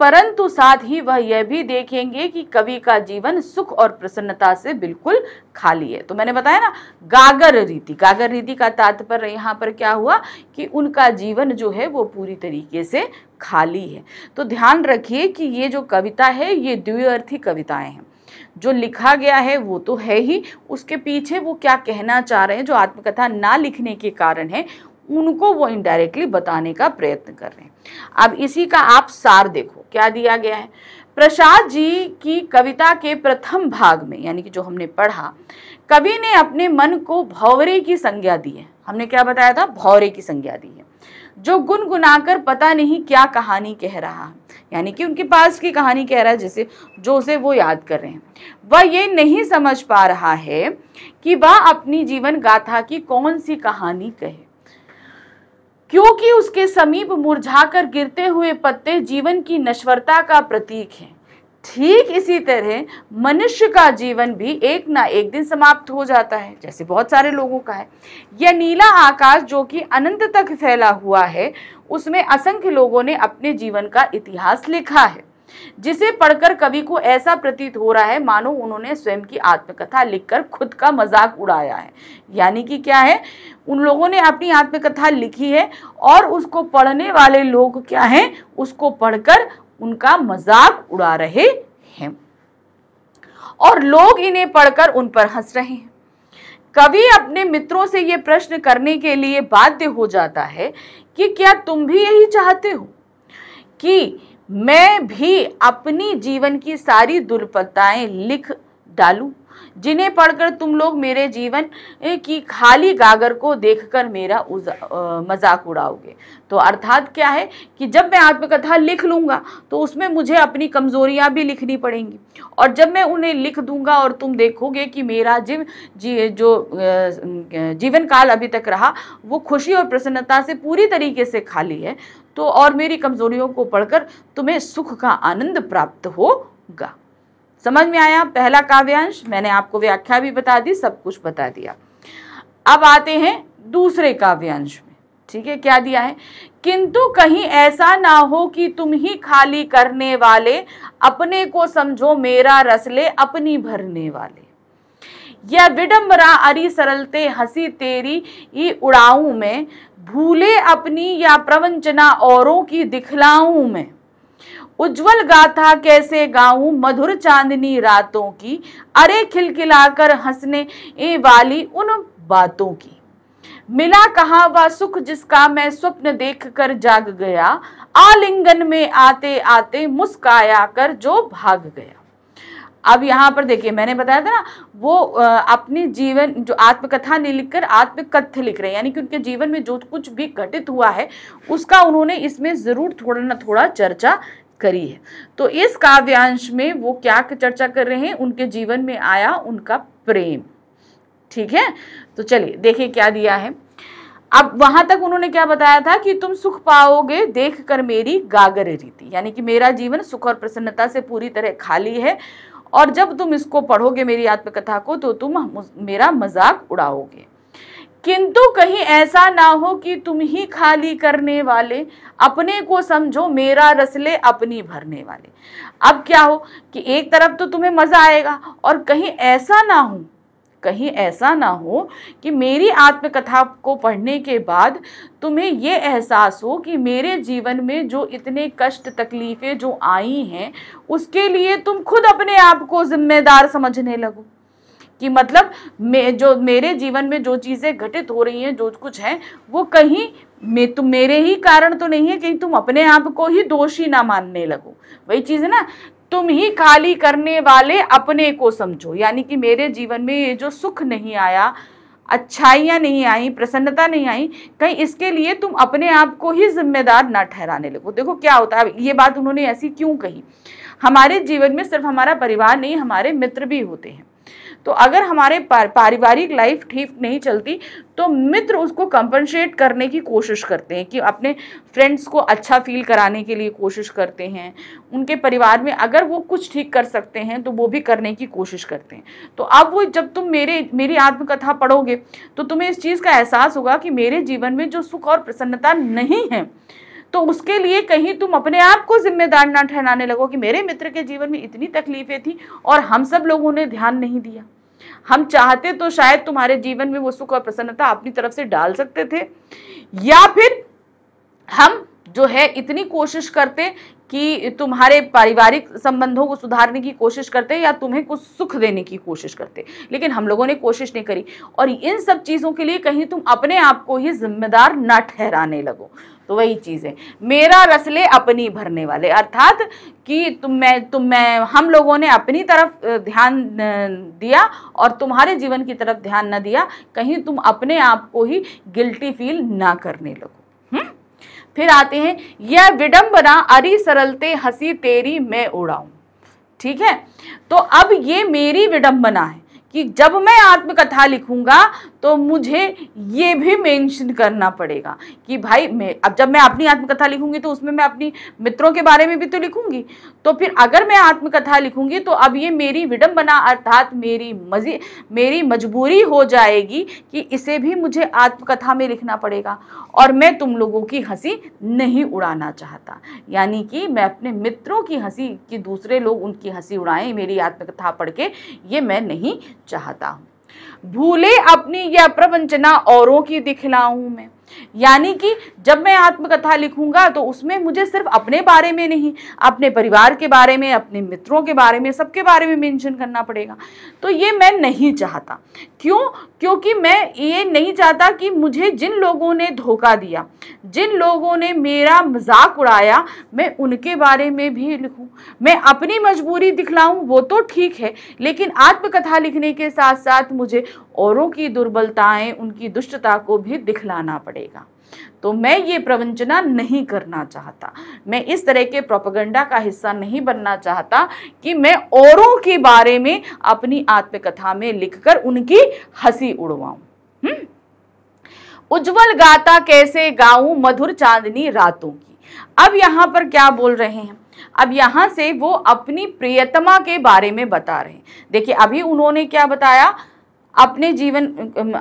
S1: परंतु साथ ही वह यह भी देखेंगे कि कवि का जीवन सुख और प्रसन्नता से बिल्कुल खाली है तो मैंने बताया ना गागर रीति गागर रीति का तात्पर्य यहाँ पर क्या हुआ कि उनका जीवन जो है वो पूरी तरीके से खाली है तो ध्यान रखिए कि ये जो कविता है ये द्व्यर्थी कविताएं हैं जो लिखा गया है वो तो है ही उसके पीछे वो क्या कहना चाह रहे हैं जो आत्मकथा ना लिखने के कारण है उनको वो इनडायरेक्टली बताने का प्रयत्न कर रहे हैं अब इसी का आप सार देखो क्या दिया गया है प्रसाद जी की कविता के प्रथम भाग में यानी कि जो हमने पढ़ा कवि ने अपने मन को भौवरे की संज्ञा दी है हमने क्या बताया था भौवरे की संज्ञा दी है जो गुनगुनाकर पता नहीं क्या कहानी कह रहा है यानी कि उनके पास की कहानी कह रहा है जैसे जो उसे वो याद कर रहे हैं वह ये नहीं समझ पा रहा है कि वह अपनी जीवन गाथा की कौन सी कहानी कहे क्योंकि उसके समीप मुरझाकर गिरते हुए पत्ते जीवन की नश्वरता का प्रतीक हैं ठीक इसी तरह मनुष्य का जीवन भी एक ना एक दिन समाप्त हो जाता है जैसे बहुत सारे लोगों का है यह नीला आकाश जो कि अनंत तक फैला हुआ है उसमें असंख्य लोगों ने अपने जीवन का इतिहास लिखा है जिसे पढ़कर कवि को ऐसा प्रतीत हो रहा है मानो उन्होंने स्वयं की आत्मकथा लिखकर खुद का मजाक उड़ाया है यानी कि क्या है उन लोगों ने अपनी आत्मकथा लिखी है और उसको पढ़ने वाले लोग क्या हैं उसको पढ़कर उनका मजाक उड़ा रहे हैं और लोग इन्हें पढ़कर उन पर हंस रहे हैं कवि अपने मित्रों से ये प्रश्न करने के लिए बाध्य हो जाता है कि क्या तुम भी यही चाहते हो कि मैं भी अपनी जीवन की सारी दुर्बलताएं लिख डालूं जिन्हें पढ़कर तुम लोग मेरे जीवन की खाली गागर को देखकर मेरा मजाक उड़ाओगे तो अर्थात क्या है कि जब मैं आत्मकथा लिख लूंगा तो उसमें मुझे अपनी कमजोरियां भी लिखनी पड़ेंगी और जब मैं उन्हें लिख दूंगा और तुम देखोगे कि मेरा जीव जी, जो जीवन काल अभी तक रहा वो खुशी और प्रसन्नता से पूरी तरीके से खाली है तो और मेरी कमजोरियों को पढ़कर तुम्हें सुख का आनंद प्राप्त होगा समझ में आया पहला काव्यांश मैंने आपको व्याख्या भी बता दी सब कुछ बता दिया अब आते हैं दूसरे काव्यांश में ठीक है क्या दिया है किंतु कहीं ऐसा ना हो कि तुम ही खाली करने वाले अपने को समझो मेरा रसले अपनी भरने वाले यह विडम्बरा अरी सरलते हंसी तेरी ई उड़ाऊ में भूले अपनी या प्रवंचना औरों की दिखलाऊ में उज्जवल गाथा कैसे गाऊं मधुर चांदनी रातों की अरे खिलखिलाकर हंसने वाली उन बातों की मिला कहा वह सुख जिसका मैं स्वप्न देख कर जाग गया आलिंगन में आते आते मुस्काया कर जो भाग गया अब यहाँ पर देखिए मैंने बताया था ना वो अपने जीवन जो आत्मकथा नहीं लिखकर आत्मकथ्य लिख रहे हैं यानी कि उनके जीवन में जो कुछ भी घटित हुआ है उसका उन्होंने इसमें ज़रूर थोड़ा ना थोड़ा चर्चा करी है तो इस काव्यांश में वो क्या चर्चा कर रहे हैं उनके जीवन में आया उनका प्रेम ठीक है तो चलिए देखिए क्या दिया है अब वहां तक उन्होंने क्या बताया था कि तुम सुख पाओगे देख कर मेरी गागर रीति यानी कि मेरा जीवन सुख और प्रसन्नता से पूरी तरह खाली है और जब तुम इसको पढ़ोगे मेरी आत्मकथा को तो तुम मेरा मजाक उड़ाओगे किंतु कहीं ऐसा ना हो कि तुम ही खाली करने वाले अपने को समझो मेरा रसले अपनी भरने वाले अब क्या हो कि एक तरफ तो तुम्हें मजा आएगा और कहीं ऐसा ना हो कहीं ऐसा ना हो कि मेरी आत्मकथा को पढ़ने के बाद तुम्हें ये एहसास हो कि मेरे जीवन में जो इतने कष्ट तकलीफ़ें जो आई हैं उसके लिए तुम खुद अपने आप को जिम्मेदार समझने लगो कि मतलब मे जो मेरे जीवन में जो चीज़ें घटित हो रही हैं जो कुछ हैं वो कहीं मे तुम मेरे ही कारण तो नहीं है कहीं तुम अपने आप को ही दोषी ना मानने लगो वही चीज़ है ना तुम ही खाली करने वाले अपने को समझो यानी कि मेरे जीवन में ये जो सुख नहीं आया अच्छाइयाँ नहीं आई प्रसन्नता नहीं आई कहीं इसके लिए तुम अपने आप को ही जिम्मेदार ना ठहराने लगो देखो क्या होता है ये बात उन्होंने ऐसी क्यों कही हमारे जीवन में सिर्फ हमारा परिवार नहीं हमारे मित्र भी होते हैं तो अगर हमारे पारिवारिक लाइफ ठीक नहीं चलती तो मित्र उसको कंपनसेट करने की कोशिश करते हैं कि अपने फ्रेंड्स को अच्छा फील कराने के लिए कोशिश करते हैं उनके परिवार में अगर वो कुछ ठीक कर सकते हैं तो वो भी करने की कोशिश करते हैं तो अब वो जब तुम मेरे मेरी आत्मकथा पढ़ोगे तो तुम्हें इस चीज़ का एहसास होगा कि मेरे जीवन में जो सुख और प्रसन्नता नहीं है तो उसके लिए कहीं तुम अपने आप को जिम्मेदार ना ठहराने लगो कि मेरे मित्र के जीवन में इतनी तकलीफें थी और हम सब लोगों ने ध्यान नहीं दिया हम चाहते तो शायद तुम्हारे जीवन में वो सुख और प्रसन्नता अपनी तरफ से डाल सकते थे या फिर हम जो है इतनी कोशिश करते कि तुम्हारे पारिवारिक संबंधों को सुधारने की कोशिश करते या तुम्हें कुछ सुख देने की कोशिश करते लेकिन हम लोगों ने कोशिश नहीं करी और इन सब चीज़ों के लिए कहीं तुम अपने आप को ही जिम्मेदार ना ठहराने लगो तो वही चीज़ें मेरा रसले अपनी भरने वाले अर्थात कि तुम मैं तुम मैं हम लोगों ने अपनी तरफ ध्यान दिया और तुम्हारे जीवन की तरफ ध्यान न दिया कहीं तुम अपने आप को ही गिल्टी फील ना करने लगो फिर आते हैं यह विडंबना अरी सरलते हंसी तेरी मैं उड़ाऊं ठीक है तो अब ये मेरी विडंबना है कि जब मैं आत्मकथा लिखूंगा तो मुझे ये भी मेंशन करना पड़ेगा कि भाई मैं अब जब मैं अपनी आत्मकथा लिखूंगी तो उसमें मैं अपनी मित्रों के बारे में भी तो लिखूंगी तो फिर अगर मैं आत्मकथा लिखूंगी तो अब ये मेरी विडम्बना अर्थात मेरी मजी मेरी मजबूरी हो जाएगी कि इसे भी मुझे आत्मकथा में लिखना पड़ेगा और मैं तुम लोगों की हंसी नहीं उड़ाना चाहता यानी कि मैं अपने मित्रों की हंसी कि दूसरे लोग उनकी हंसी उड़ाएं मेरी आत्मकथा पढ़ के ये मैं नहीं चाहता हूँ भूले अपनी यह प्रवंचना औरों की दिखलाऊं मैं यानी कि जब मैं आत्मकथा लिखूंगा तो उसमें मुझे सिर्फ अपने बारे में नहीं अपने परिवार के बारे में अपने मित्रों के बारे में सबके बारे में मेंशन करना पड़ेगा तो ये मैं नहीं चाहता क्यों क्योंकि मैं ये नहीं चाहता कि मुझे जिन लोगों ने धोखा दिया जिन लोगों ने मेरा मजाक उड़ाया मैं उनके बारे में भी लिखूँ मैं अपनी मजबूरी दिखलाऊँ वो तो ठीक है लेकिन आत्मकथा लिखने के साथ साथ मुझे औरों की दुर्बलताएं उनकी दुष्टता को भी दिखलाना पड़ेगा तो मैं ये प्रवंचना नहीं करना चाहता मैं इस तरह के प्रोपगंडा का हिस्सा नहीं बनना चाहता कि मैं औरों के बारे में अपनी आत्मकथा में लिखकर उनकी हंसी उड़वाऊं हम्म? उज्जवल गाता कैसे गाऊं मधुर चांदनी रातों की अब यहाँ पर क्या बोल रहे हैं अब यहाँ से वो अपनी प्रियतमा के बारे में बता रहे हैं देखिए अभी उन्होंने क्या बताया अपने जीवन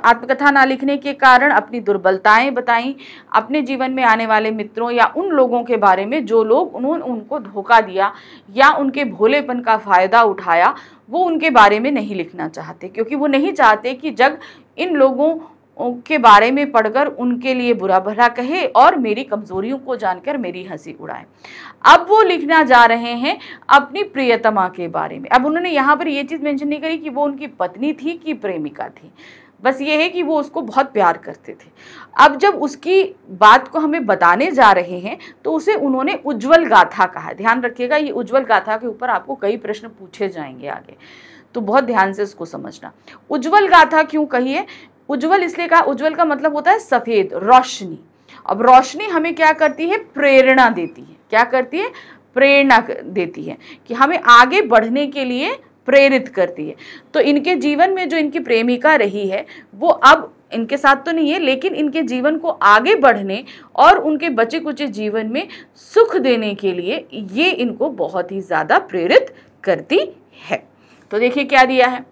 S1: आत्मकथा ना लिखने के कारण अपनी दुर्बलताएं बताई अपने जीवन में आने वाले मित्रों या उन लोगों के बारे में जो लोग उन्होंने उनको धोखा दिया या उनके भोलेपन का फ़ायदा उठाया वो उनके बारे में नहीं लिखना चाहते क्योंकि वो नहीं चाहते कि जग इन लोगों के बारे में पढ़कर उनके लिए बुरा भला कहे और मेरी कमजोरियों को जानकर मेरी हंसी उड़ाए अब वो लिखना जा रहे हैं अपनी प्रियतमा के बारे में अब उन्होंने यहाँ पर ये चीज़ मेंशन नहीं करी कि वो उनकी पत्नी थी कि प्रेमिका थी बस ये है कि वो उसको बहुत प्यार करते थे अब जब उसकी बात को हमें बताने जा रहे हैं तो उसे उन्होंने उज्जवल गाथा कहा ध्यान रखिएगा ये उज्जवल गाथा के ऊपर आपको कई प्रश्न पूछे जाएंगे आगे तो बहुत ध्यान से उसको समझना उज्जवल गाथा क्यों कही है उज्जवल इसलिए कहा उज्जवल का मतलब होता है सफ़ेद रोशनी अब रोशनी हमें क्या करती है प्रेरणा देती है क्या करती है प्रेरणा देती है कि हमें आगे बढ़ने के लिए प्रेरित करती है तो इनके जीवन में जो इनकी प्रेमिका रही है वो अब इनके साथ तो नहीं है लेकिन इनके जीवन को आगे बढ़ने और उनके बचे कुचे जीवन में सुख देने के लिए ये इनको बहुत ही ज़्यादा प्रेरित करती है तो देखिए क्या दिया है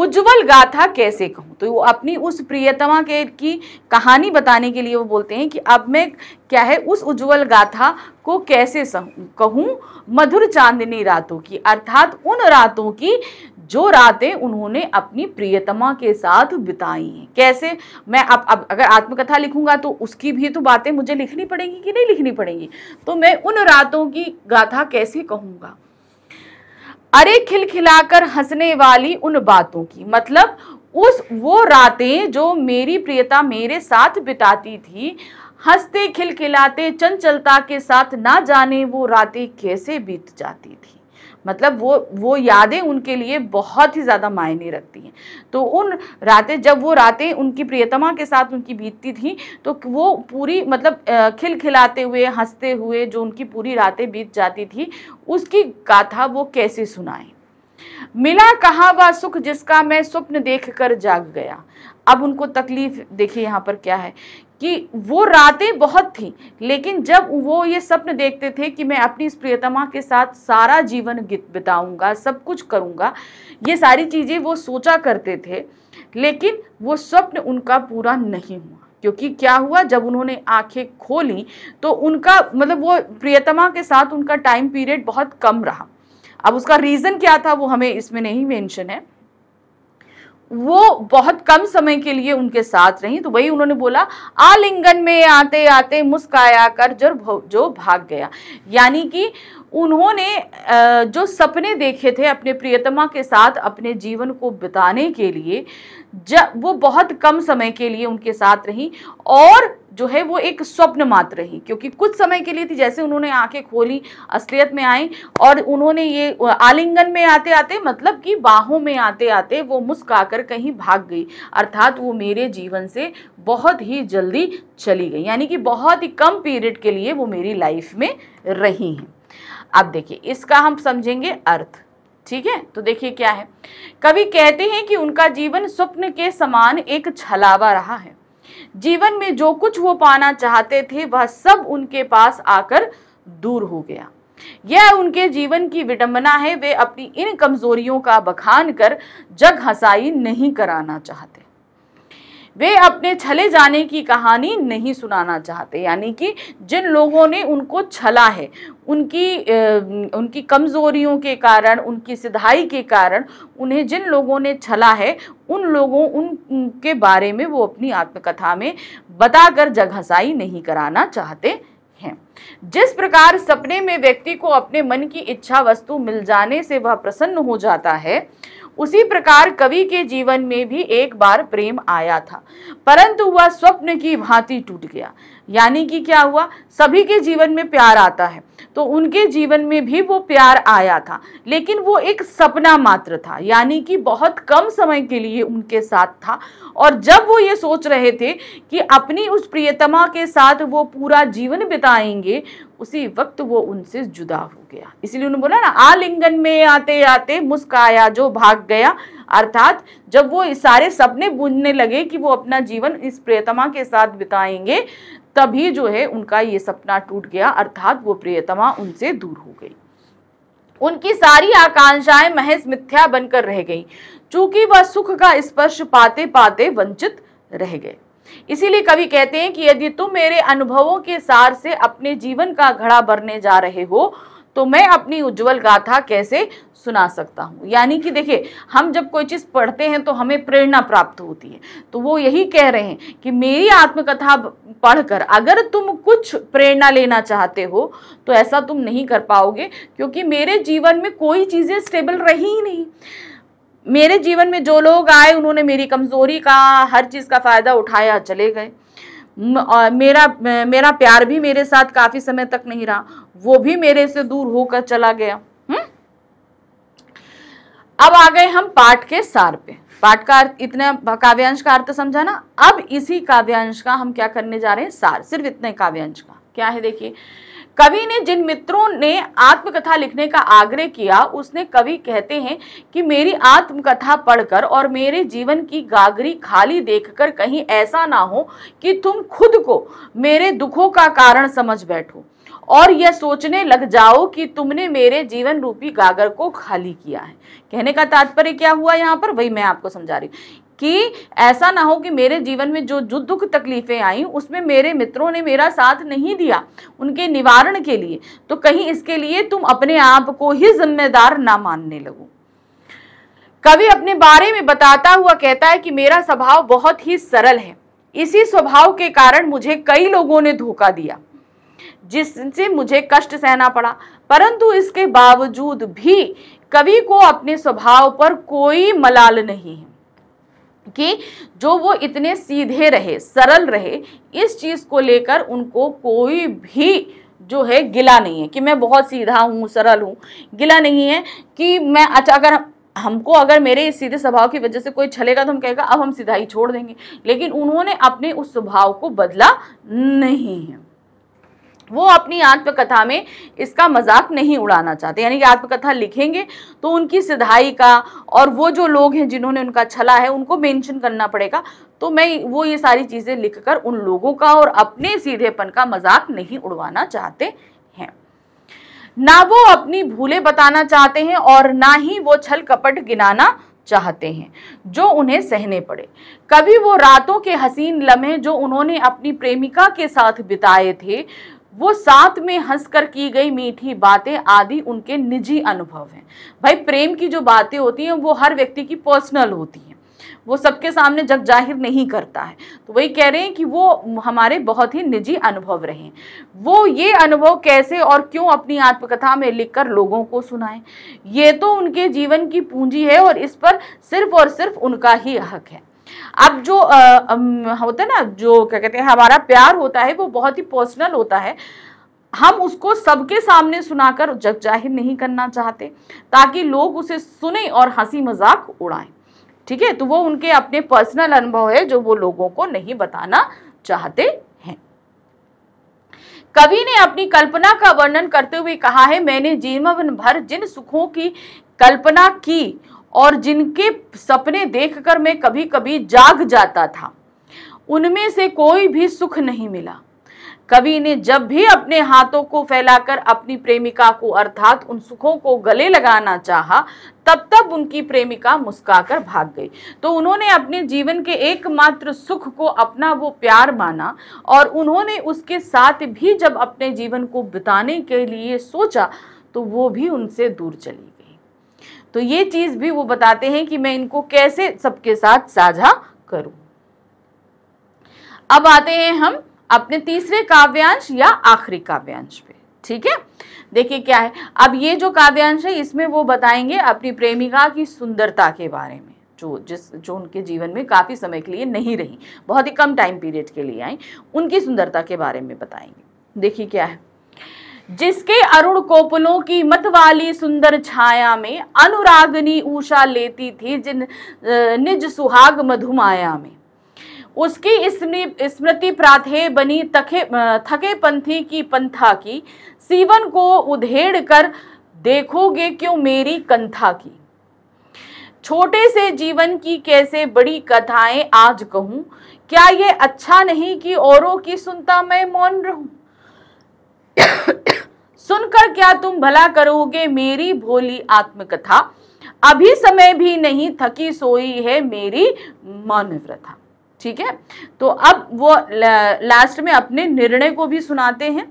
S1: उज्जवल गाथा कैसे कहूँ तो वो अपनी उस प्रियतमा के की कहानी बताने के लिए वो बोलते हैं कि अब मैं क्या है उस उज्जवल गाथा को कैसे कहूँ मधुर चांदनी रातों की अर्थात उन रातों की जो रातें उन्होंने अपनी प्रियतमा के साथ बिताई हैं कैसे मैं अब अब अगर आत्मकथा लिखूंगा तो उसकी भी तो बातें मुझे लिखनी पड़ेंगी कि नहीं लिखनी पड़ेंगी तो मैं उन रातों की गाथा कैसे कहूँगा अरे खिलखिलाकर हंसने वाली उन बातों की मतलब उस वो रातें जो मेरी प्रियता मेरे साथ बिताती थी हंसते खिलखिलाते चंचलता के साथ ना जाने वो रातें कैसे बीत जाती थी मतलब वो वो यादें उनके लिए बहुत ही ज़्यादा मायने रखती हैं तो उन रातें जब वो रातें उनकी प्रियतमा के साथ उनकी बीतती थी तो वो पूरी मतलब खिलखिलाते हुए हंसते हुए जो उनकी पूरी रातें बीत जाती थी उसकी गाथा वो कैसे सुनाएं मिला कहा वह सुख जिसका मैं स्वप्न देख कर जाग गया अब उनको तकलीफ देखिए यहाँ पर क्या है कि वो रातें बहुत थी लेकिन जब वो ये सपने देखते थे कि मैं अपनी इस प्रियतमा के साथ सारा जीवन बिताऊंगा सब कुछ करूंगा ये सारी चीज़ें वो सोचा करते थे लेकिन वो स्वप्न उनका पूरा नहीं हुआ क्योंकि क्या हुआ जब उन्होंने आंखें खोली तो उनका मतलब वो प्रियतमा के साथ उनका टाइम पीरियड बहुत कम रहा अब उसका रीज़न क्या था वो हमें इसमें नहीं मेंशन है वो बहुत कम समय के लिए उनके साथ रही तो वही उन्होंने बोला आलिंगन में आते आते मुस्काया कर जो जो भाग गया यानी कि उन्होंने जो सपने देखे थे अपने प्रियतमा के साथ अपने जीवन को बिताने के लिए जब वो बहुत कम समय के लिए उनके साथ रही और जो है वो एक स्वप्न मात्र रही क्योंकि कुछ समय के लिए थी जैसे उन्होंने आंखें खोली असलियत में आई और उन्होंने ये आलिंगन में आते आते मतलब कि बाहों में आते आते वो मुस्काकर कहीं भाग गई अर्थात वो मेरे जीवन से बहुत ही जल्दी चली गई यानी कि बहुत ही कम पीरियड के लिए वो मेरी लाइफ में रही हैं अब देखिए इसका हम समझेंगे अर्थ ठीक है तो देखिए क्या है कवि कहते हैं कि उनका जीवन स्वप्न के समान एक छलावा रहा है जीवन में जो कुछ वो पाना चाहते थे वह सब उनके पास आकर दूर हो गया यह उनके जीवन की विडंबना है वे अपनी इन कमजोरियों का बखान कर जग हसाई नहीं कराना चाहते वे अपने छले जाने की कहानी नहीं सुनाना चाहते यानी कि जिन लोगों ने उनको छला है उनकी उनकी कमज़ोरियों के कारण उनकी सिधाई के कारण उन्हें जिन लोगों ने छला है उन लोगों उनके बारे में वो अपनी आत्मकथा में बताकर जगहसाई नहीं कराना चाहते हैं जिस प्रकार सपने में व्यक्ति को अपने मन की इच्छा वस्तु मिल जाने से वह प्रसन्न हो जाता है उसी प्रकार कवि के जीवन में भी एक बार प्रेम आया था परंतु वह स्वप्न की भांति टूट गया यानी कि क्या हुआ सभी के जीवन में प्यार आता है तो उनके जीवन में भी वो प्यार आया था लेकिन वो एक सपना मात्र था यानी कि बहुत कम समय के लिए उनके साथ था और जब वो ये सोच रहे थे कि अपनी उस प्रियतमा के साथ वो पूरा जीवन बिताएंगे उसी वक्त वो उनसे जुदा हो गया इसलिए उन्होंने बोला ना आलिंगन में आते आते मुस्काया जो भाग गया अर्थात जब वो सारे सपने बूझने लगे कि वो अपना जीवन इस प्रियतमा के साथ बिताएंगे तभी जो है उनका ये सपना टूट गया अर्थात वो प्रियतमा उनसे दूर हो गई उनकी सारी आकांक्षाएं महज मिथ्या बनकर रह गई चूंकि वह सुख का स्पर्श पाते पाते वंचित रह गए इसीलिए कवि कहते हैं कि यदि तुम मेरे अनुभवों के सार से अपने जीवन का घड़ा भरने जा रहे हो तो मैं अपनी उज्जवल गाथा कैसे सुना सकता हूँ यानी कि देखिए हम जब कोई चीज़ पढ़ते हैं तो हमें प्रेरणा प्राप्त होती है तो वो यही कह रहे हैं कि मेरी आत्मकथा पढ़कर अगर तुम कुछ प्रेरणा लेना चाहते हो तो ऐसा तुम नहीं कर पाओगे क्योंकि मेरे जीवन में कोई चीज़ें स्टेबल रही ही नहीं मेरे जीवन में जो लोग आए उन्होंने मेरी कमज़ोरी का हर चीज़ का फ़ायदा उठाया चले गए मेरा मेरा प्यार भी मेरे साथ काफी समय तक नहीं रहा वो भी मेरे से दूर होकर चला गया हम्म अब आ गए हम पाठ के सार पे पाठ का अर्थ इतने काव्यांश का अर्थ समझा ना अब इसी काव्यांश का हम क्या करने जा रहे हैं सार सिर्फ इतने काव्यांश का क्या है देखिए कवि ने जिन मित्रों ने आत्मकथा लिखने का आग्रह किया उसने कवि कहते हैं कि मेरी आत्मकथा पढ़कर और मेरे जीवन की गागरी खाली देखकर कहीं ऐसा ना हो कि तुम खुद को मेरे दुखों का कारण समझ बैठो और यह सोचने लग जाओ कि तुमने मेरे जीवन रूपी गागर को खाली किया है कहने का तात्पर्य क्या हुआ यहाँ पर वही मैं आपको समझा रही हूँ कि ऐसा ना हो कि मेरे जीवन में जो जो दुख तकलीफ़ें आई उसमें मेरे मित्रों ने मेरा साथ नहीं दिया उनके निवारण के लिए तो कहीं इसके लिए तुम अपने आप को ही जिम्मेदार ना मानने लगो कवि अपने बारे में बताता हुआ कहता है कि मेरा स्वभाव बहुत ही सरल है इसी स्वभाव के कारण मुझे कई लोगों ने धोखा दिया जिससे मुझे कष्ट सहना पड़ा परंतु इसके बावजूद भी कवि को अपने स्वभाव पर कोई मलाल नहीं है कि जो वो इतने सीधे रहे सरल रहे इस चीज़ को लेकर उनको कोई भी जो है गिला नहीं है कि मैं बहुत सीधा हूँ सरल हूँ गिला नहीं है कि मैं अच्छा अगर हमको अगर मेरे इस सीधे स्वभाव की वजह से कोई छलेगा तो हम कहेगा अब हम सीधा ही छोड़ देंगे लेकिन उन्होंने अपने उस स्वभाव को बदला नहीं है वो अपनी आत्मकथा में इसका मजाक नहीं उड़ाना चाहते यानी कि आत्मकथा लिखेंगे तो उनकी सिधाई का और वो जो लोग हैं जिन्होंने उनका छला है उनको मेंशन करना पड़ेगा तो मैं वो ये सारी चीज़ें लिखकर उन लोगों का और अपने सीधेपन का मजाक नहीं उड़वाना चाहते हैं ना वो अपनी भूले बताना चाहते हैं और ना ही वो छल कपट गिनाना चाहते हैं जो उन्हें सहने पड़े कभी वो रातों के हसीन लम्हे जो उन्होंने अपनी प्रेमिका के साथ बिताए थे वो साथ में हंसकर की गई मीठी बातें आदि उनके निजी अनुभव हैं भाई प्रेम की जो बातें होती हैं वो हर व्यक्ति की पर्सनल होती हैं वो सबके सामने जग जाहिर नहीं करता है तो वही कह रहे हैं कि वो हमारे बहुत ही निजी अनुभव रहे वो ये अनुभव कैसे और क्यों अपनी आत्मकथा में लिखकर लोगों को सुनाएं ये तो उनके जीवन की पूंजी है और इस पर सिर्फ और सिर्फ उनका ही हक है अब जो आ, होता है ना जो क्या कहते हैं हमारा प्यार होता है वो बहुत ही पर्सनल होता है हम उसको सबके सामने सुनाकर जग जाहिर नहीं करना चाहते ताकि लोग उसे सुने और हंसी मजाक उड़ाएं ठीक है तो वो उनके अपने पर्सनल अनुभव है जो वो लोगों को नहीं बताना चाहते हैं कवि ने अपनी कल्पना का वर्णन करते हुए कहा है मैंने जीवन भर जिन सुखों की कल्पना की और जिनके सपने देखकर मैं कभी कभी जाग जाता था उनमें से कोई भी सुख नहीं मिला कवि ने जब भी अपने हाथों को फैलाकर अपनी प्रेमिका को अर्थात उन सुखों को गले लगाना चाहा तब तब उनकी प्रेमिका मुस्काकर भाग गई तो उन्होंने अपने जीवन के एकमात्र सुख को अपना वो प्यार माना और उन्होंने उसके साथ भी जब अपने जीवन को बिताने के लिए सोचा तो वो भी उनसे दूर चली तो ये चीज़ भी वो बताते हैं कि मैं इनको कैसे सबके साथ साझा करूं अब आते हैं हम अपने तीसरे काव्यांश या आखिरी काव्यांश पे ठीक है देखिए क्या है अब ये जो काव्यांश है इसमें वो बताएंगे अपनी प्रेमिका की सुंदरता के बारे में जो जिस जो उनके जीवन में काफ़ी समय के लिए नहीं रही बहुत ही कम टाइम पीरियड के लिए आई उनकी सुंदरता के बारे में बताएंगे देखिए क्या है जिसके अरुण कोपलों की मत वाली सुंदर छाया में अनुरागनी ऊषा लेती थी जिन निज सुहाग मधुमाया में उसकी स्मृति प्राथे बनी तखे थके पंथी की पंथा की सीवन को उधेड़ कर देखोगे क्यों मेरी कंथा की छोटे से जीवन की कैसे बड़ी कथाएं आज कहूं क्या ये अच्छा नहीं कि औरों की सुनता मैं मौन रहूं सुनकर क्या तुम भला करोगे मेरी भोली आत्मकथा अभी समय भी नहीं थकी सोई है मेरी मानव्रता ठीक है तो अब वो लास्ट में अपने निर्णय को भी सुनाते हैं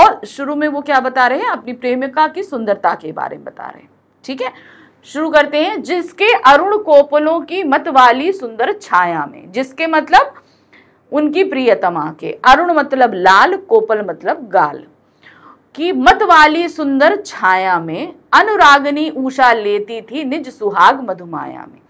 S1: और शुरू में वो क्या बता रहे हैं अपनी प्रेमिका की सुंदरता के बारे में बता रहे हैं ठीक है शुरू करते हैं जिसके अरुण कोपलों की मत वाली सुंदर छाया में जिसके मतलब उनकी प्रियतमा के अरुण मतलब लाल कोपल मतलब गाल की मत वाली सुंदर छाया में अनुरागनी उषा लेती थी निज सुहाग मधुमाया में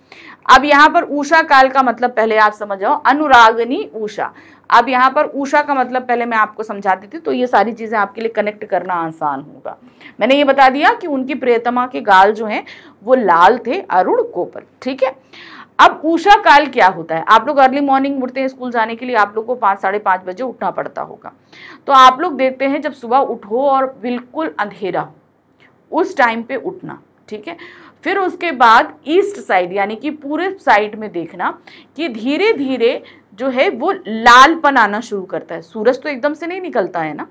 S1: अब यहाँ पर उषा काल का मतलब पहले आप समझ जाओ अनुरागनी उषा अब यहाँ पर उषा का मतलब पहले मैं आपको समझाती थी तो ये सारी चीज़ें आपके लिए कनेक्ट करना आसान होगा मैंने ये बता दिया कि उनकी प्रियतमा के गाल जो हैं वो लाल थे अरुण कोपल ठीक है अब ऊषा काल क्या होता है आप लोग अर्ली मॉर्निंग उठते हैं स्कूल जाने के लिए आप लोग को पाँच साढ़े पाँच बजे उठना पड़ता होगा तो आप लोग देखते हैं जब सुबह उठो और बिल्कुल अंधेरा उस टाइम पे उठना ठीक है फिर उसके बाद ईस्ट साइड यानी कि पूरे साइड में देखना कि धीरे धीरे जो है वो लालपन आना शुरू करता है सूरज तो एकदम से नहीं निकलता है ना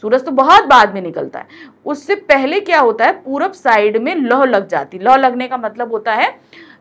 S1: सूरज तो बहुत बाद में निकलता है उससे पहले क्या होता है पूरब साइड में लौ लग जाती लौ लगने का मतलब होता है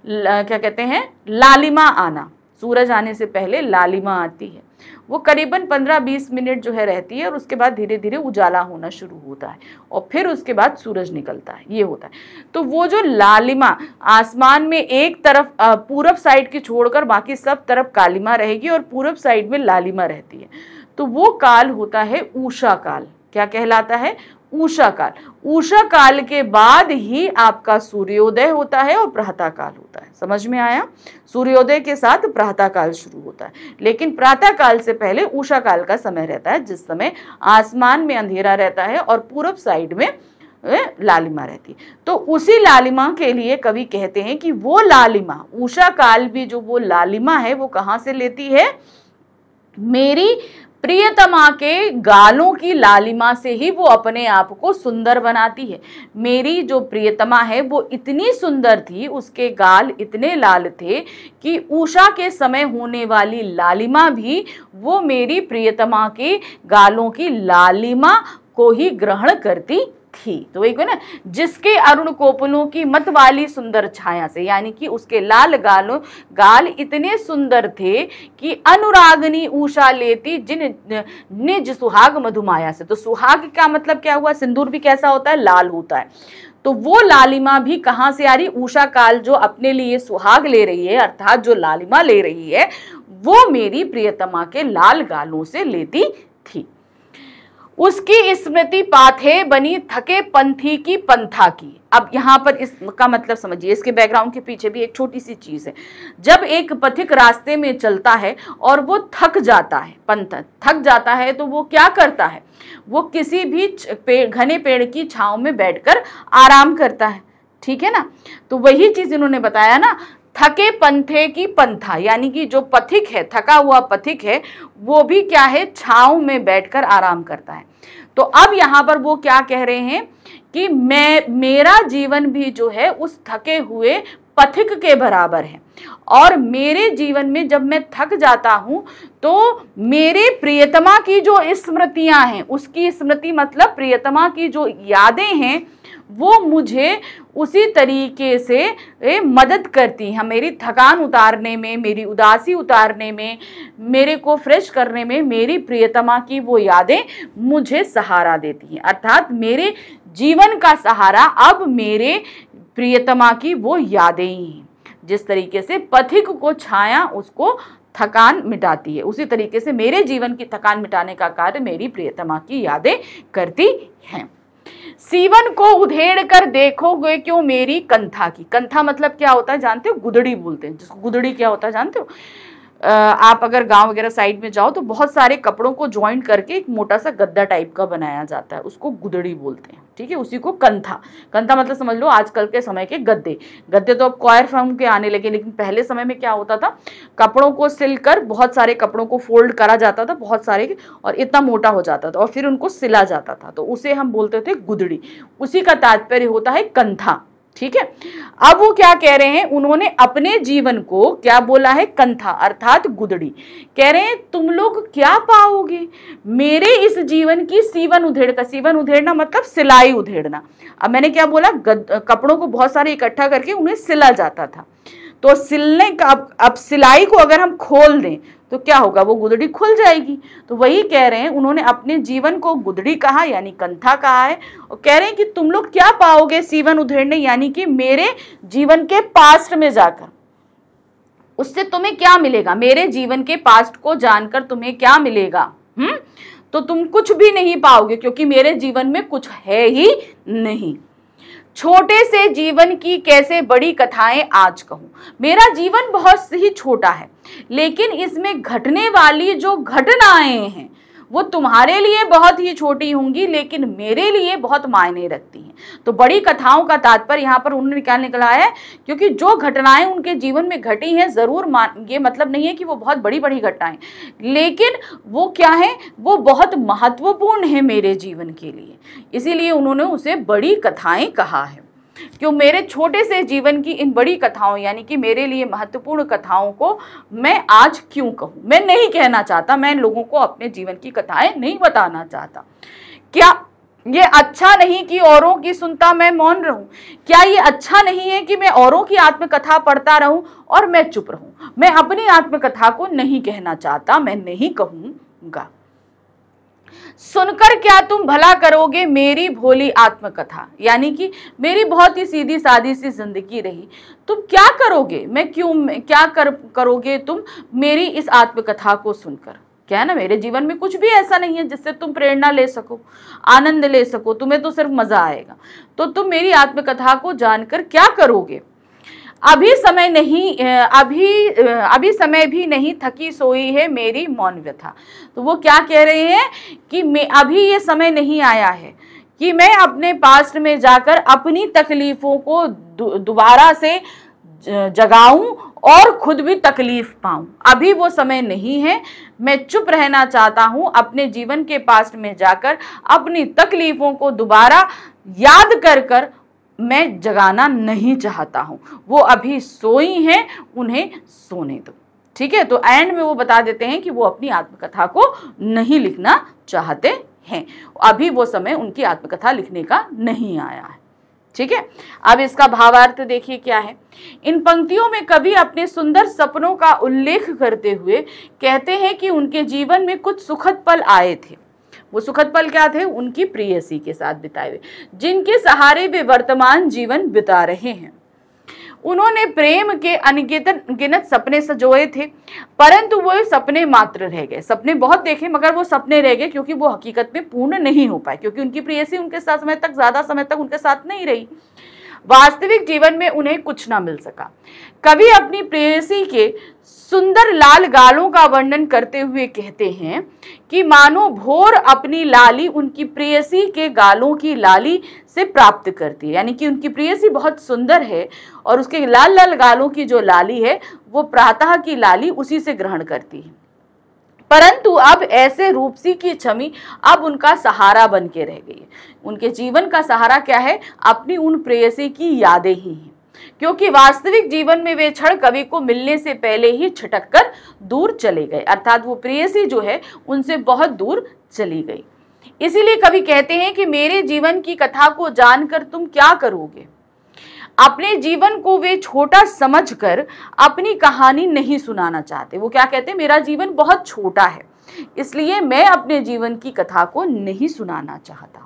S1: क्या कहते हैं लालिमा आना सूरज आने से पहले लालिमा आती है वो करीबन 15-20 मिनट जो है रहती है और उसके बाद धीरे धीरे उजाला होना शुरू होता है और फिर उसके बाद सूरज निकलता है ये होता है तो वो जो लालिमा आसमान में एक तरफ पूरब साइड की छोड़कर बाकी सब तरफ कालिमा रहेगी और पूरब साइड में लालिमा रहती है तो वो काल होता है ऊषा काल क्या कहलाता है ऊषा काल ऊषा काल के बाद ही आपका सूर्योदय होता है और प्रातः काल होता है समझ में आया सूर्योदय के साथ प्रातः काल शुरू होता है लेकिन प्रातः काल से पहले ऊषा काल का समय रहता है जिस समय आसमान में अंधेरा रहता है और पूर्व साइड में लालिमा रहती तो उसी लालिमा के लिए कवि कहते हैं कि वो लालिमा ऊषा काल भी जो वो लालिमा है वो कहाँ से लेती है मेरी प्रियतमा के गालों की लालिमा से ही वो अपने आप को सुंदर बनाती है मेरी जो प्रियतमा है वो इतनी सुंदर थी उसके गाल इतने लाल थे कि उषा के समय होने वाली लालिमा भी वो मेरी प्रियतमा के गालों की लालिमा को ही ग्रहण करती थी तो वही ना जिसके अरुण कोपलों की मत वाली सुंदर छाया से यानी कि उसके लाल गाल गाल इतने सुंदर थे कि अनुरागनी ऊषा लेती जिन निज सुहाग मधुमाया से तो सुहाग का मतलब क्या हुआ सिंदूर भी कैसा होता है लाल होता है तो वो लालिमा भी कहाँ से आ रही उषा काल जो अपने लिए सुहाग ले रही है अर्थात जो लालिमा ले रही है वो मेरी प्रियतमा के लाल गालों से लेती थी उसकी स्मृति पाथे बनी थके पंथी की पंथा की अब यहाँ पर इसका मतलब समझिए इसके बैकग्राउंड के पीछे भी एक छोटी सी चीज़ है जब एक पथिक रास्ते में चलता है और वो थक जाता है पंथ थक जाता है तो वो क्या करता है वो किसी भी पेड़ घने पेड़ की छाव में बैठकर आराम करता है ठीक है ना तो वही चीज़ इन्होंने बताया ना थके पंथे की पंथा यानी कि जो पथिक है थका हुआ पथिक है वो भी क्या है छाव में बैठकर आराम करता है तो अब यहाँ पर वो क्या कह रहे हैं कि मैं मेरा जीवन भी जो है उस थके हुए पथिक के बराबर है और मेरे जीवन में जब मैं थक जाता हूँ तो मेरे प्रियतमा की जो स्मृतियाँ हैं उसकी स्मृति मतलब प्रियतमा की जो यादें हैं वो मुझे उसी तरीके से ए, मदद करती हैं मेरी थकान उतारने में मेरी उदासी उतारने में मेरे को फ्रेश करने में मेरी प्रियतमा की वो यादें मुझे सहारा देती हैं अर्थात मेरे जीवन का सहारा अब मेरे प्रियतमा की वो यादें ही हैं जिस तरीके से पथिक को छाया उसको थकान मिटाती है उसी तरीके से मेरे जीवन की थकान मिटाने का कार्य मेरी प्रियतमा की यादें करती हैं सीवन को उधेड़ कर देखोगे क्यों मेरी कंथा की कंथा मतलब क्या होता है जानते हो गुदड़ी बोलते हैं जिसको गुदड़ी क्या होता है जानते हो आप अगर गांव वगैरह साइड में जाओ तो बहुत सारे कपड़ों को ज्वाइंट करके एक मोटा सा गद्दा टाइप का बनाया जाता है उसको गुदड़ी बोलते हैं ठीक है उसी को कंथा कंथा मतलब समझ लो आजकल के समय के गद्दे गद्दे तो अब क्वायर फॉर्म के आने लगे लेकिन पहले समय में क्या होता था कपड़ों को सिलकर बहुत सारे कपड़ों को फोल्ड करा जाता था बहुत सारे और इतना मोटा हो जाता था और फिर उनको सिला जाता था तो उसे हम बोलते थे गुदड़ी उसी का तात्पर्य होता है कंथा ठीक है अब वो क्या कह रहे हैं उन्होंने अपने जीवन को क्या बोला है कंथा अर्थात गुदड़ी कह रहे हैं तुम लोग क्या पाओगे मेरे इस जीवन की सीवन उधेड़ का सीवन उधेड़ना मतलब सिलाई उधेड़ना अब मैंने क्या बोला गद, कपड़ों को बहुत सारे इकट्ठा करके उन्हें सिला जाता था तो सिलने का अब अब सिलाई को अगर हम खोल दें तो क्या होगा वो गुदड़ी खुल जाएगी तो वही कह रहे हैं उन्होंने अपने जीवन को गुदड़ी कहा यानी कंथा कहा है और कह रहे हैं कि तुम लोग क्या पाओगे सीवन उधेड़ने यानी कि मेरे जीवन के पास्ट में जाकर उससे तुम्हें क्या मिलेगा मेरे जीवन के पास्ट को जानकर तुम्हें क्या मिलेगा हम्म तो तुम कुछ भी नहीं पाओगे क्योंकि मेरे जीवन में कुछ है ही नहीं छोटे से जीवन की कैसे बड़ी कथाएं आज कहूं मेरा जीवन बहुत ही छोटा है लेकिन इसमें घटने वाली जो घटनाएं हैं वो तुम्हारे लिए बहुत ही छोटी होंगी लेकिन मेरे लिए बहुत मायने रखती हैं तो बड़ी कथाओं का तात्पर्य यहाँ पर उन्होंने क्या निकला है क्योंकि जो घटनाएं उनके जीवन में घटी हैं ज़रूर ये मतलब नहीं है कि वो बहुत बड़ी बड़ी घटनाएं लेकिन वो क्या है वो बहुत महत्वपूर्ण है मेरे जीवन के लिए इसीलिए उन्होंने उसे बड़ी कथाएं कहा है जो मेरे छोटे से जीवन की इन बड़ी कथाओं यानी कि मेरे लिए महत्वपूर्ण कथाओं को मैं आज क्यों कहूँ मैं नहीं कहना चाहता मैं लोगों को अपने जीवन की कथाएं नहीं बताना चाहता क्या ये अच्छा नहीं कि औरों की सुनता मैं मौन रहूं क्या ये अच्छा नहीं है कि मैं औरों की आत्मकथा पढ़ता रहूं और मैं चुप रहूं मैं अपनी आत्मकथा को नहीं कहना चाहता मैं नहीं कहूंगा सुनकर क्या तुम भला करोगे मेरी भोली आत्मकथा यानी कि मेरी बहुत ही सीधी सादी सी जिंदगी रही तुम क्या करोगे मैं क्यों क्या कर करोगे तुम मेरी इस आत्मकथा को सुनकर क्या है ना मेरे जीवन में कुछ भी ऐसा नहीं है जिससे तुम प्रेरणा ले सको आनंद ले सको तुम्हें तो सिर्फ मज़ा आएगा तो तुम मेरी आत्मकथा को जानकर क्या करोगे अभी समय नहीं अभी अभी समय भी नहीं थकी सोई है मेरी मौन व्यथा तो वो क्या कह रहे हैं कि मैं अभी ये समय नहीं आया है कि मैं अपने पास्ट में जाकर अपनी तकलीफ़ों को दोबारा से जगाऊं और खुद भी तकलीफ पाऊं अभी वो समय नहीं है मैं चुप रहना चाहता हूं अपने जीवन के पास्ट में जाकर अपनी तकलीफ़ों को दोबारा याद कर कर मैं जगाना नहीं चाहता हूँ वो अभी सोई हैं उन्हें सोने दो ठीक है तो एंड में वो बता देते हैं कि वो अपनी आत्मकथा को नहीं लिखना चाहते हैं अभी वो समय उनकी आत्मकथा लिखने का नहीं आया है ठीक है अब इसका भावार्थ देखिए क्या है इन पंक्तियों में कवि अपने सुंदर सपनों का उल्लेख करते हुए कहते हैं कि उनके जीवन में कुछ सुखद पल आए थे वो सुखद पल क्या थे उनकी प्रियसी के साथ बिताए हुए जिनके सहारे वे वर्तमान जीवन बिता रहे हैं उन्होंने प्रेम के अनिकेतन गिनत सपने सजोए थे परंतु वो सपने मात्र रह गए सपने बहुत देखे मगर वो सपने रह गए क्योंकि वो हकीकत में पूर्ण नहीं हो पाए क्योंकि उनकी प्रियसी उनके साथ समय तक ज़्यादा समय तक उनके साथ नहीं रही वास्तविक जीवन में उन्हें कुछ ना मिल सका कवि अपनी प्रेयसी के सुंदर लाल गालों का वर्णन करते हुए कहते हैं कि मानो भोर अपनी लाली उनकी प्रेयसी के गालों की लाली से प्राप्त करती है यानी कि उनकी प्रेयसी बहुत सुंदर है और उसके लाल लाल गालों की जो लाली है वो प्रातः की लाली उसी से ग्रहण करती है परंतु अब ऐसे रूपसी की छवि अब उनका सहारा बन के रह गई उनके जीवन का सहारा क्या है अपनी उन प्रेयसी की यादें ही हैं क्योंकि वास्तविक जीवन में वे क्षण कवि को मिलने से पहले ही छटक कर दूर चले गए अर्थात वो प्रेयसी जो है उनसे बहुत दूर चली गई इसीलिए कवि कहते हैं कि मेरे जीवन की कथा को जानकर तुम क्या करोगे अपने जीवन को वे छोटा समझकर अपनी कहानी नहीं सुनाना चाहते वो क्या कहते हैं मेरा जीवन बहुत छोटा है इसलिए मैं अपने जीवन की कथा को नहीं सुनाना चाहता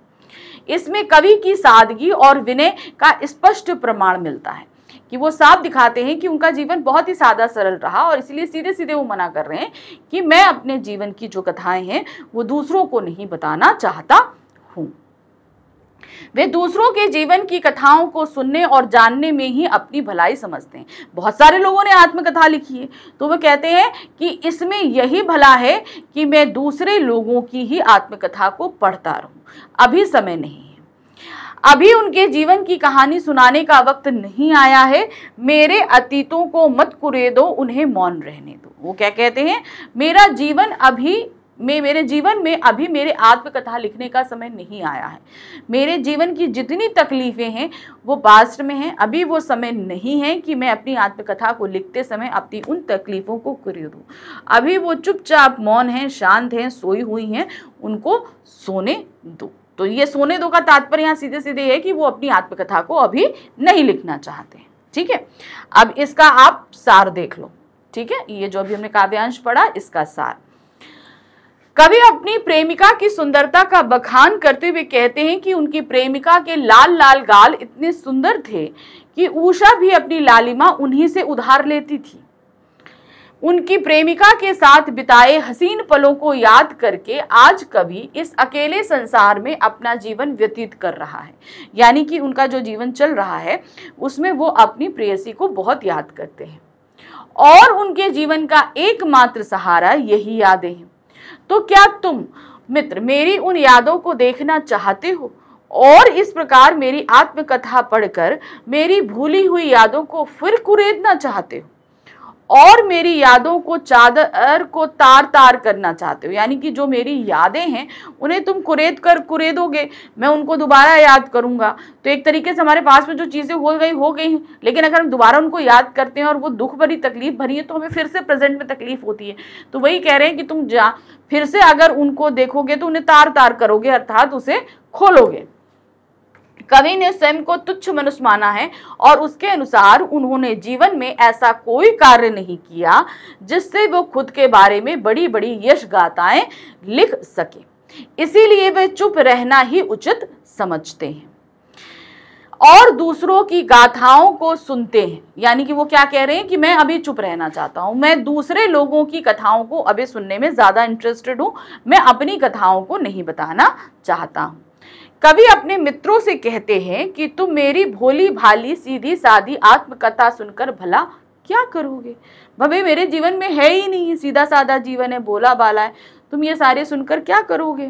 S1: इसमें कवि की सादगी और विनय का स्पष्ट प्रमाण मिलता है कि वो साफ दिखाते हैं कि उनका जीवन बहुत ही सादा सरल रहा और इसलिए सीधे सीधे वो मना कर रहे हैं कि मैं अपने जीवन की जो कथाएं हैं वो दूसरों को नहीं बताना चाहता हूँ वे दूसरों के जीवन की कथाओं को सुनने और जानने में ही अपनी भलाई समझते हैं बहुत सारे लोगों ने आत्मकथा लिखी है तो वह कहते हैं कि इसमें यही भला है कि मैं दूसरे लोगों की ही आत्मकथा को पढ़ता रहूं अभी समय नहीं है अभी उनके जीवन की कहानी सुनाने का वक्त नहीं आया है मेरे अतीतों को मत कुरेदो उन्हें मौन रहने दो वो क्या कहते हैं मेरा जीवन अभी में मेरे जीवन में अभी मेरे आत्मकथा लिखने का समय नहीं आया है मेरे जीवन की जितनी तकलीफ़ें हैं वो पास्ट में हैं अभी वो समय नहीं है कि मैं अपनी आत्मकथा को लिखते समय अपनी उन तकलीफ़ों को करूँ अभी वो चुपचाप मौन हैं शांत हैं सोई हुई हैं उनको सोने दो तो ये सोने दो का तात्पर्य यहाँ सीधे सीधे है कि वो अपनी आत्मकथा को अभी नहीं लिखना चाहते ठीक है अब इसका आप सार देख लो ठीक है ये जो अभी हमने काव्यांश पढ़ा इसका सार कभी अपनी प्रेमिका की सुंदरता का बखान करते हुए कहते हैं कि उनकी प्रेमिका के लाल लाल गाल इतने सुंदर थे कि ऊषा भी अपनी लालिमा उन्हीं से उधार लेती थी उनकी प्रेमिका के साथ बिताए हसीन पलों को याद करके आज कवि इस अकेले संसार में अपना जीवन व्यतीत कर रहा है यानी कि उनका जो जीवन चल रहा है उसमें वो अपनी प्रेयसी को बहुत याद करते हैं और उनके जीवन का एकमात्र सहारा यही यादें हैं तो क्या तुम मित्र मेरी उन यादों को देखना चाहते हो और इस प्रकार मेरी आत्मकथा पढ़कर मेरी भूली हुई यादों को फिर कुरेदना चाहते हो और मेरी यादों को चादर को तार तार करना चाहते हो यानी कि जो मेरी यादें हैं उन्हें तुम कुरेद कर कुरेदोगे मैं उनको दोबारा याद करूंगा तो एक तरीके से हमारे पास में जो चीज़ें हो गई हो गई हैं लेकिन अगर हम दोबारा उनको याद करते हैं और वो दुख भरी तकलीफ भरी है तो हमें फिर से प्रेजेंट में तकलीफ होती है तो वही कह रहे हैं कि तुम जा फिर से अगर उनको देखोगे तो उन्हें तार तार करोगे अर्थात उसे खोलोगे कवि ने स्वयं को तुच्छ मनुष्य माना है और उसके अनुसार उन्होंने जीवन में ऐसा कोई कार्य नहीं किया जिससे वो खुद के बारे में बड़ी बड़ी यश गाथाएं लिख सके इसीलिए वे चुप रहना ही उचित समझते हैं और दूसरों की गाथाओं को सुनते हैं यानी कि वो क्या कह रहे हैं कि मैं अभी चुप रहना चाहता हूँ मैं दूसरे लोगों की कथाओं को अभी सुनने में ज़्यादा इंटरेस्टेड हूँ मैं अपनी कथाओं को नहीं बताना चाहता हूँ कभी अपने मित्रों से कहते हैं कि तुम मेरी भोली भाली सीधी सादी आत्मकथा सुनकर भला क्या करोगे भवे मेरे जीवन में है ही नहीं सीधा साधा जीवन है भोला भाला है तुम ये सारे सुनकर क्या करोगे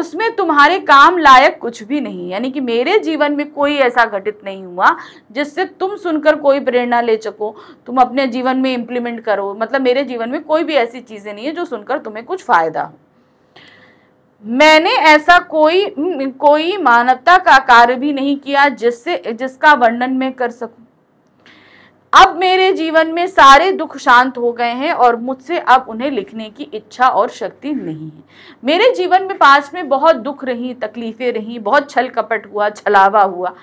S1: उसमें तुम्हारे काम लायक कुछ भी नहीं यानी कि मेरे जीवन में कोई ऐसा घटित नहीं हुआ जिससे तुम सुनकर कोई प्रेरणा ले सको तुम अपने जीवन में इम्प्लीमेंट करो मतलब मेरे जीवन में कोई भी ऐसी चीज़ें नहीं है जो सुनकर तुम्हें कुछ फ़ायदा हो मैंने ऐसा कोई कोई मानवता का कार्य भी नहीं किया जिससे जिसका वर्णन मैं कर सकूं अब मेरे जीवन में सारे दुख शांत हो गए हैं और मुझसे अब उन्हें लिखने की इच्छा और शक्ति नहीं है मेरे जीवन में पास में बहुत दुख रही तकलीफ़ें रही बहुत छल कपट हुआ छलावा हुआ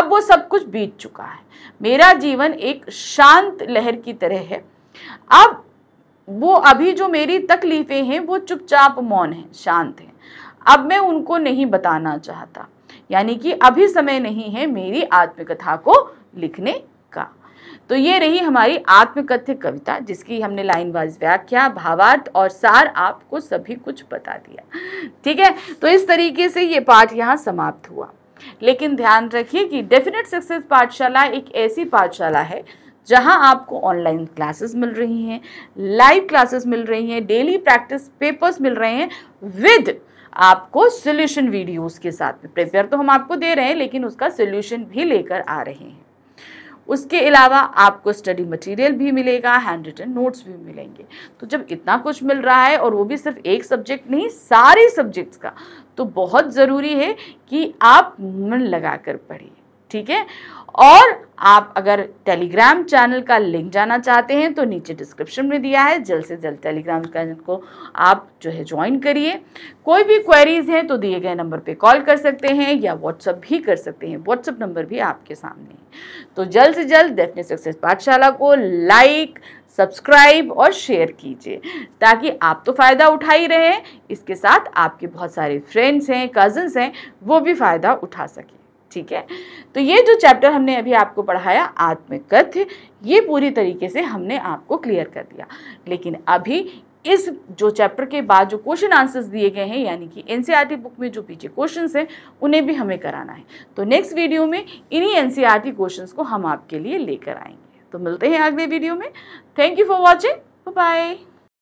S1: अब वो सब कुछ बीत चुका है मेरा जीवन एक शांत लहर की तरह है अब वो अभी जो मेरी तकलीफ़ें हैं वो चुपचाप मौन है शांत है अब मैं उनको नहीं बताना चाहता यानी कि अभी समय नहीं है मेरी आत्मकथा को लिखने का तो ये रही हमारी आत्मकथ्य कविता जिसकी हमने लाइन वाइज व्याख्या भावार्थ और सार आपको सभी कुछ बता दिया ठीक है तो इस तरीके से ये पाठ यहाँ समाप्त हुआ लेकिन ध्यान रखिए कि डेफिनेट सक्सेस पाठशाला एक ऐसी पाठशाला है जहाँ आपको ऑनलाइन क्लासेस मिल रही हैं लाइव क्लासेस मिल रही हैं डेली प्रैक्टिस पेपर्स मिल रहे हैं विद आपको सोल्यूशन वीडियोस के साथ में प्रिपेयर तो हम आपको दे रहे हैं लेकिन उसका सोल्यूशन भी लेकर आ रहे हैं उसके अलावा आपको स्टडी मटेरियल भी मिलेगा हैंड रिटन नोट्स भी मिलेंगे तो जब इतना कुछ मिल रहा है और वो भी सिर्फ एक सब्जेक्ट नहीं सारे सब्जेक्ट्स का तो बहुत ज़रूरी है कि आप मन लगा कर पढ़िए ठीक है और आप अगर टेलीग्राम चैनल का लिंक जाना चाहते हैं तो नीचे डिस्क्रिप्शन में दिया है जल्द से जल्द टेलीग्राम चैनल को आप जो है ज्वाइन करिए कोई भी क्वेरीज हैं तो दिए गए नंबर पे कॉल कर सकते हैं या व्हाट्सअप भी कर सकते हैं व्हाट्सअप नंबर भी आपके सामने है तो जल्द से जल्द डेफिनेट सक्सेस पाठशाला को लाइक सब्सक्राइब और शेयर कीजिए ताकि आप तो फ़ायदा उठा ही रहें इसके साथ आपके बहुत सारे फ्रेंड्स हैं कज़न्स हैं वो भी फ़ायदा उठा सकें ठीक है तो ये जो चैप्टर हमने अभी आपको पढ़ाया आत्मकथ्य ये पूरी तरीके से हमने आपको क्लियर कर दिया लेकिन अभी इस जो चैप्टर के बाद जो क्वेश्चन आंसर्स दिए गए हैं यानी कि एनसीईआरटी बुक e में जो पीछे क्वेश्चन हैं उन्हें भी हमें कराना है तो नेक्स्ट वीडियो में इन्हीं एनसीईआरटी क्वेश्चंस e को हम आपके लिए लेकर आएंगे तो मिलते हैं अगले वीडियो में thank you for watching bye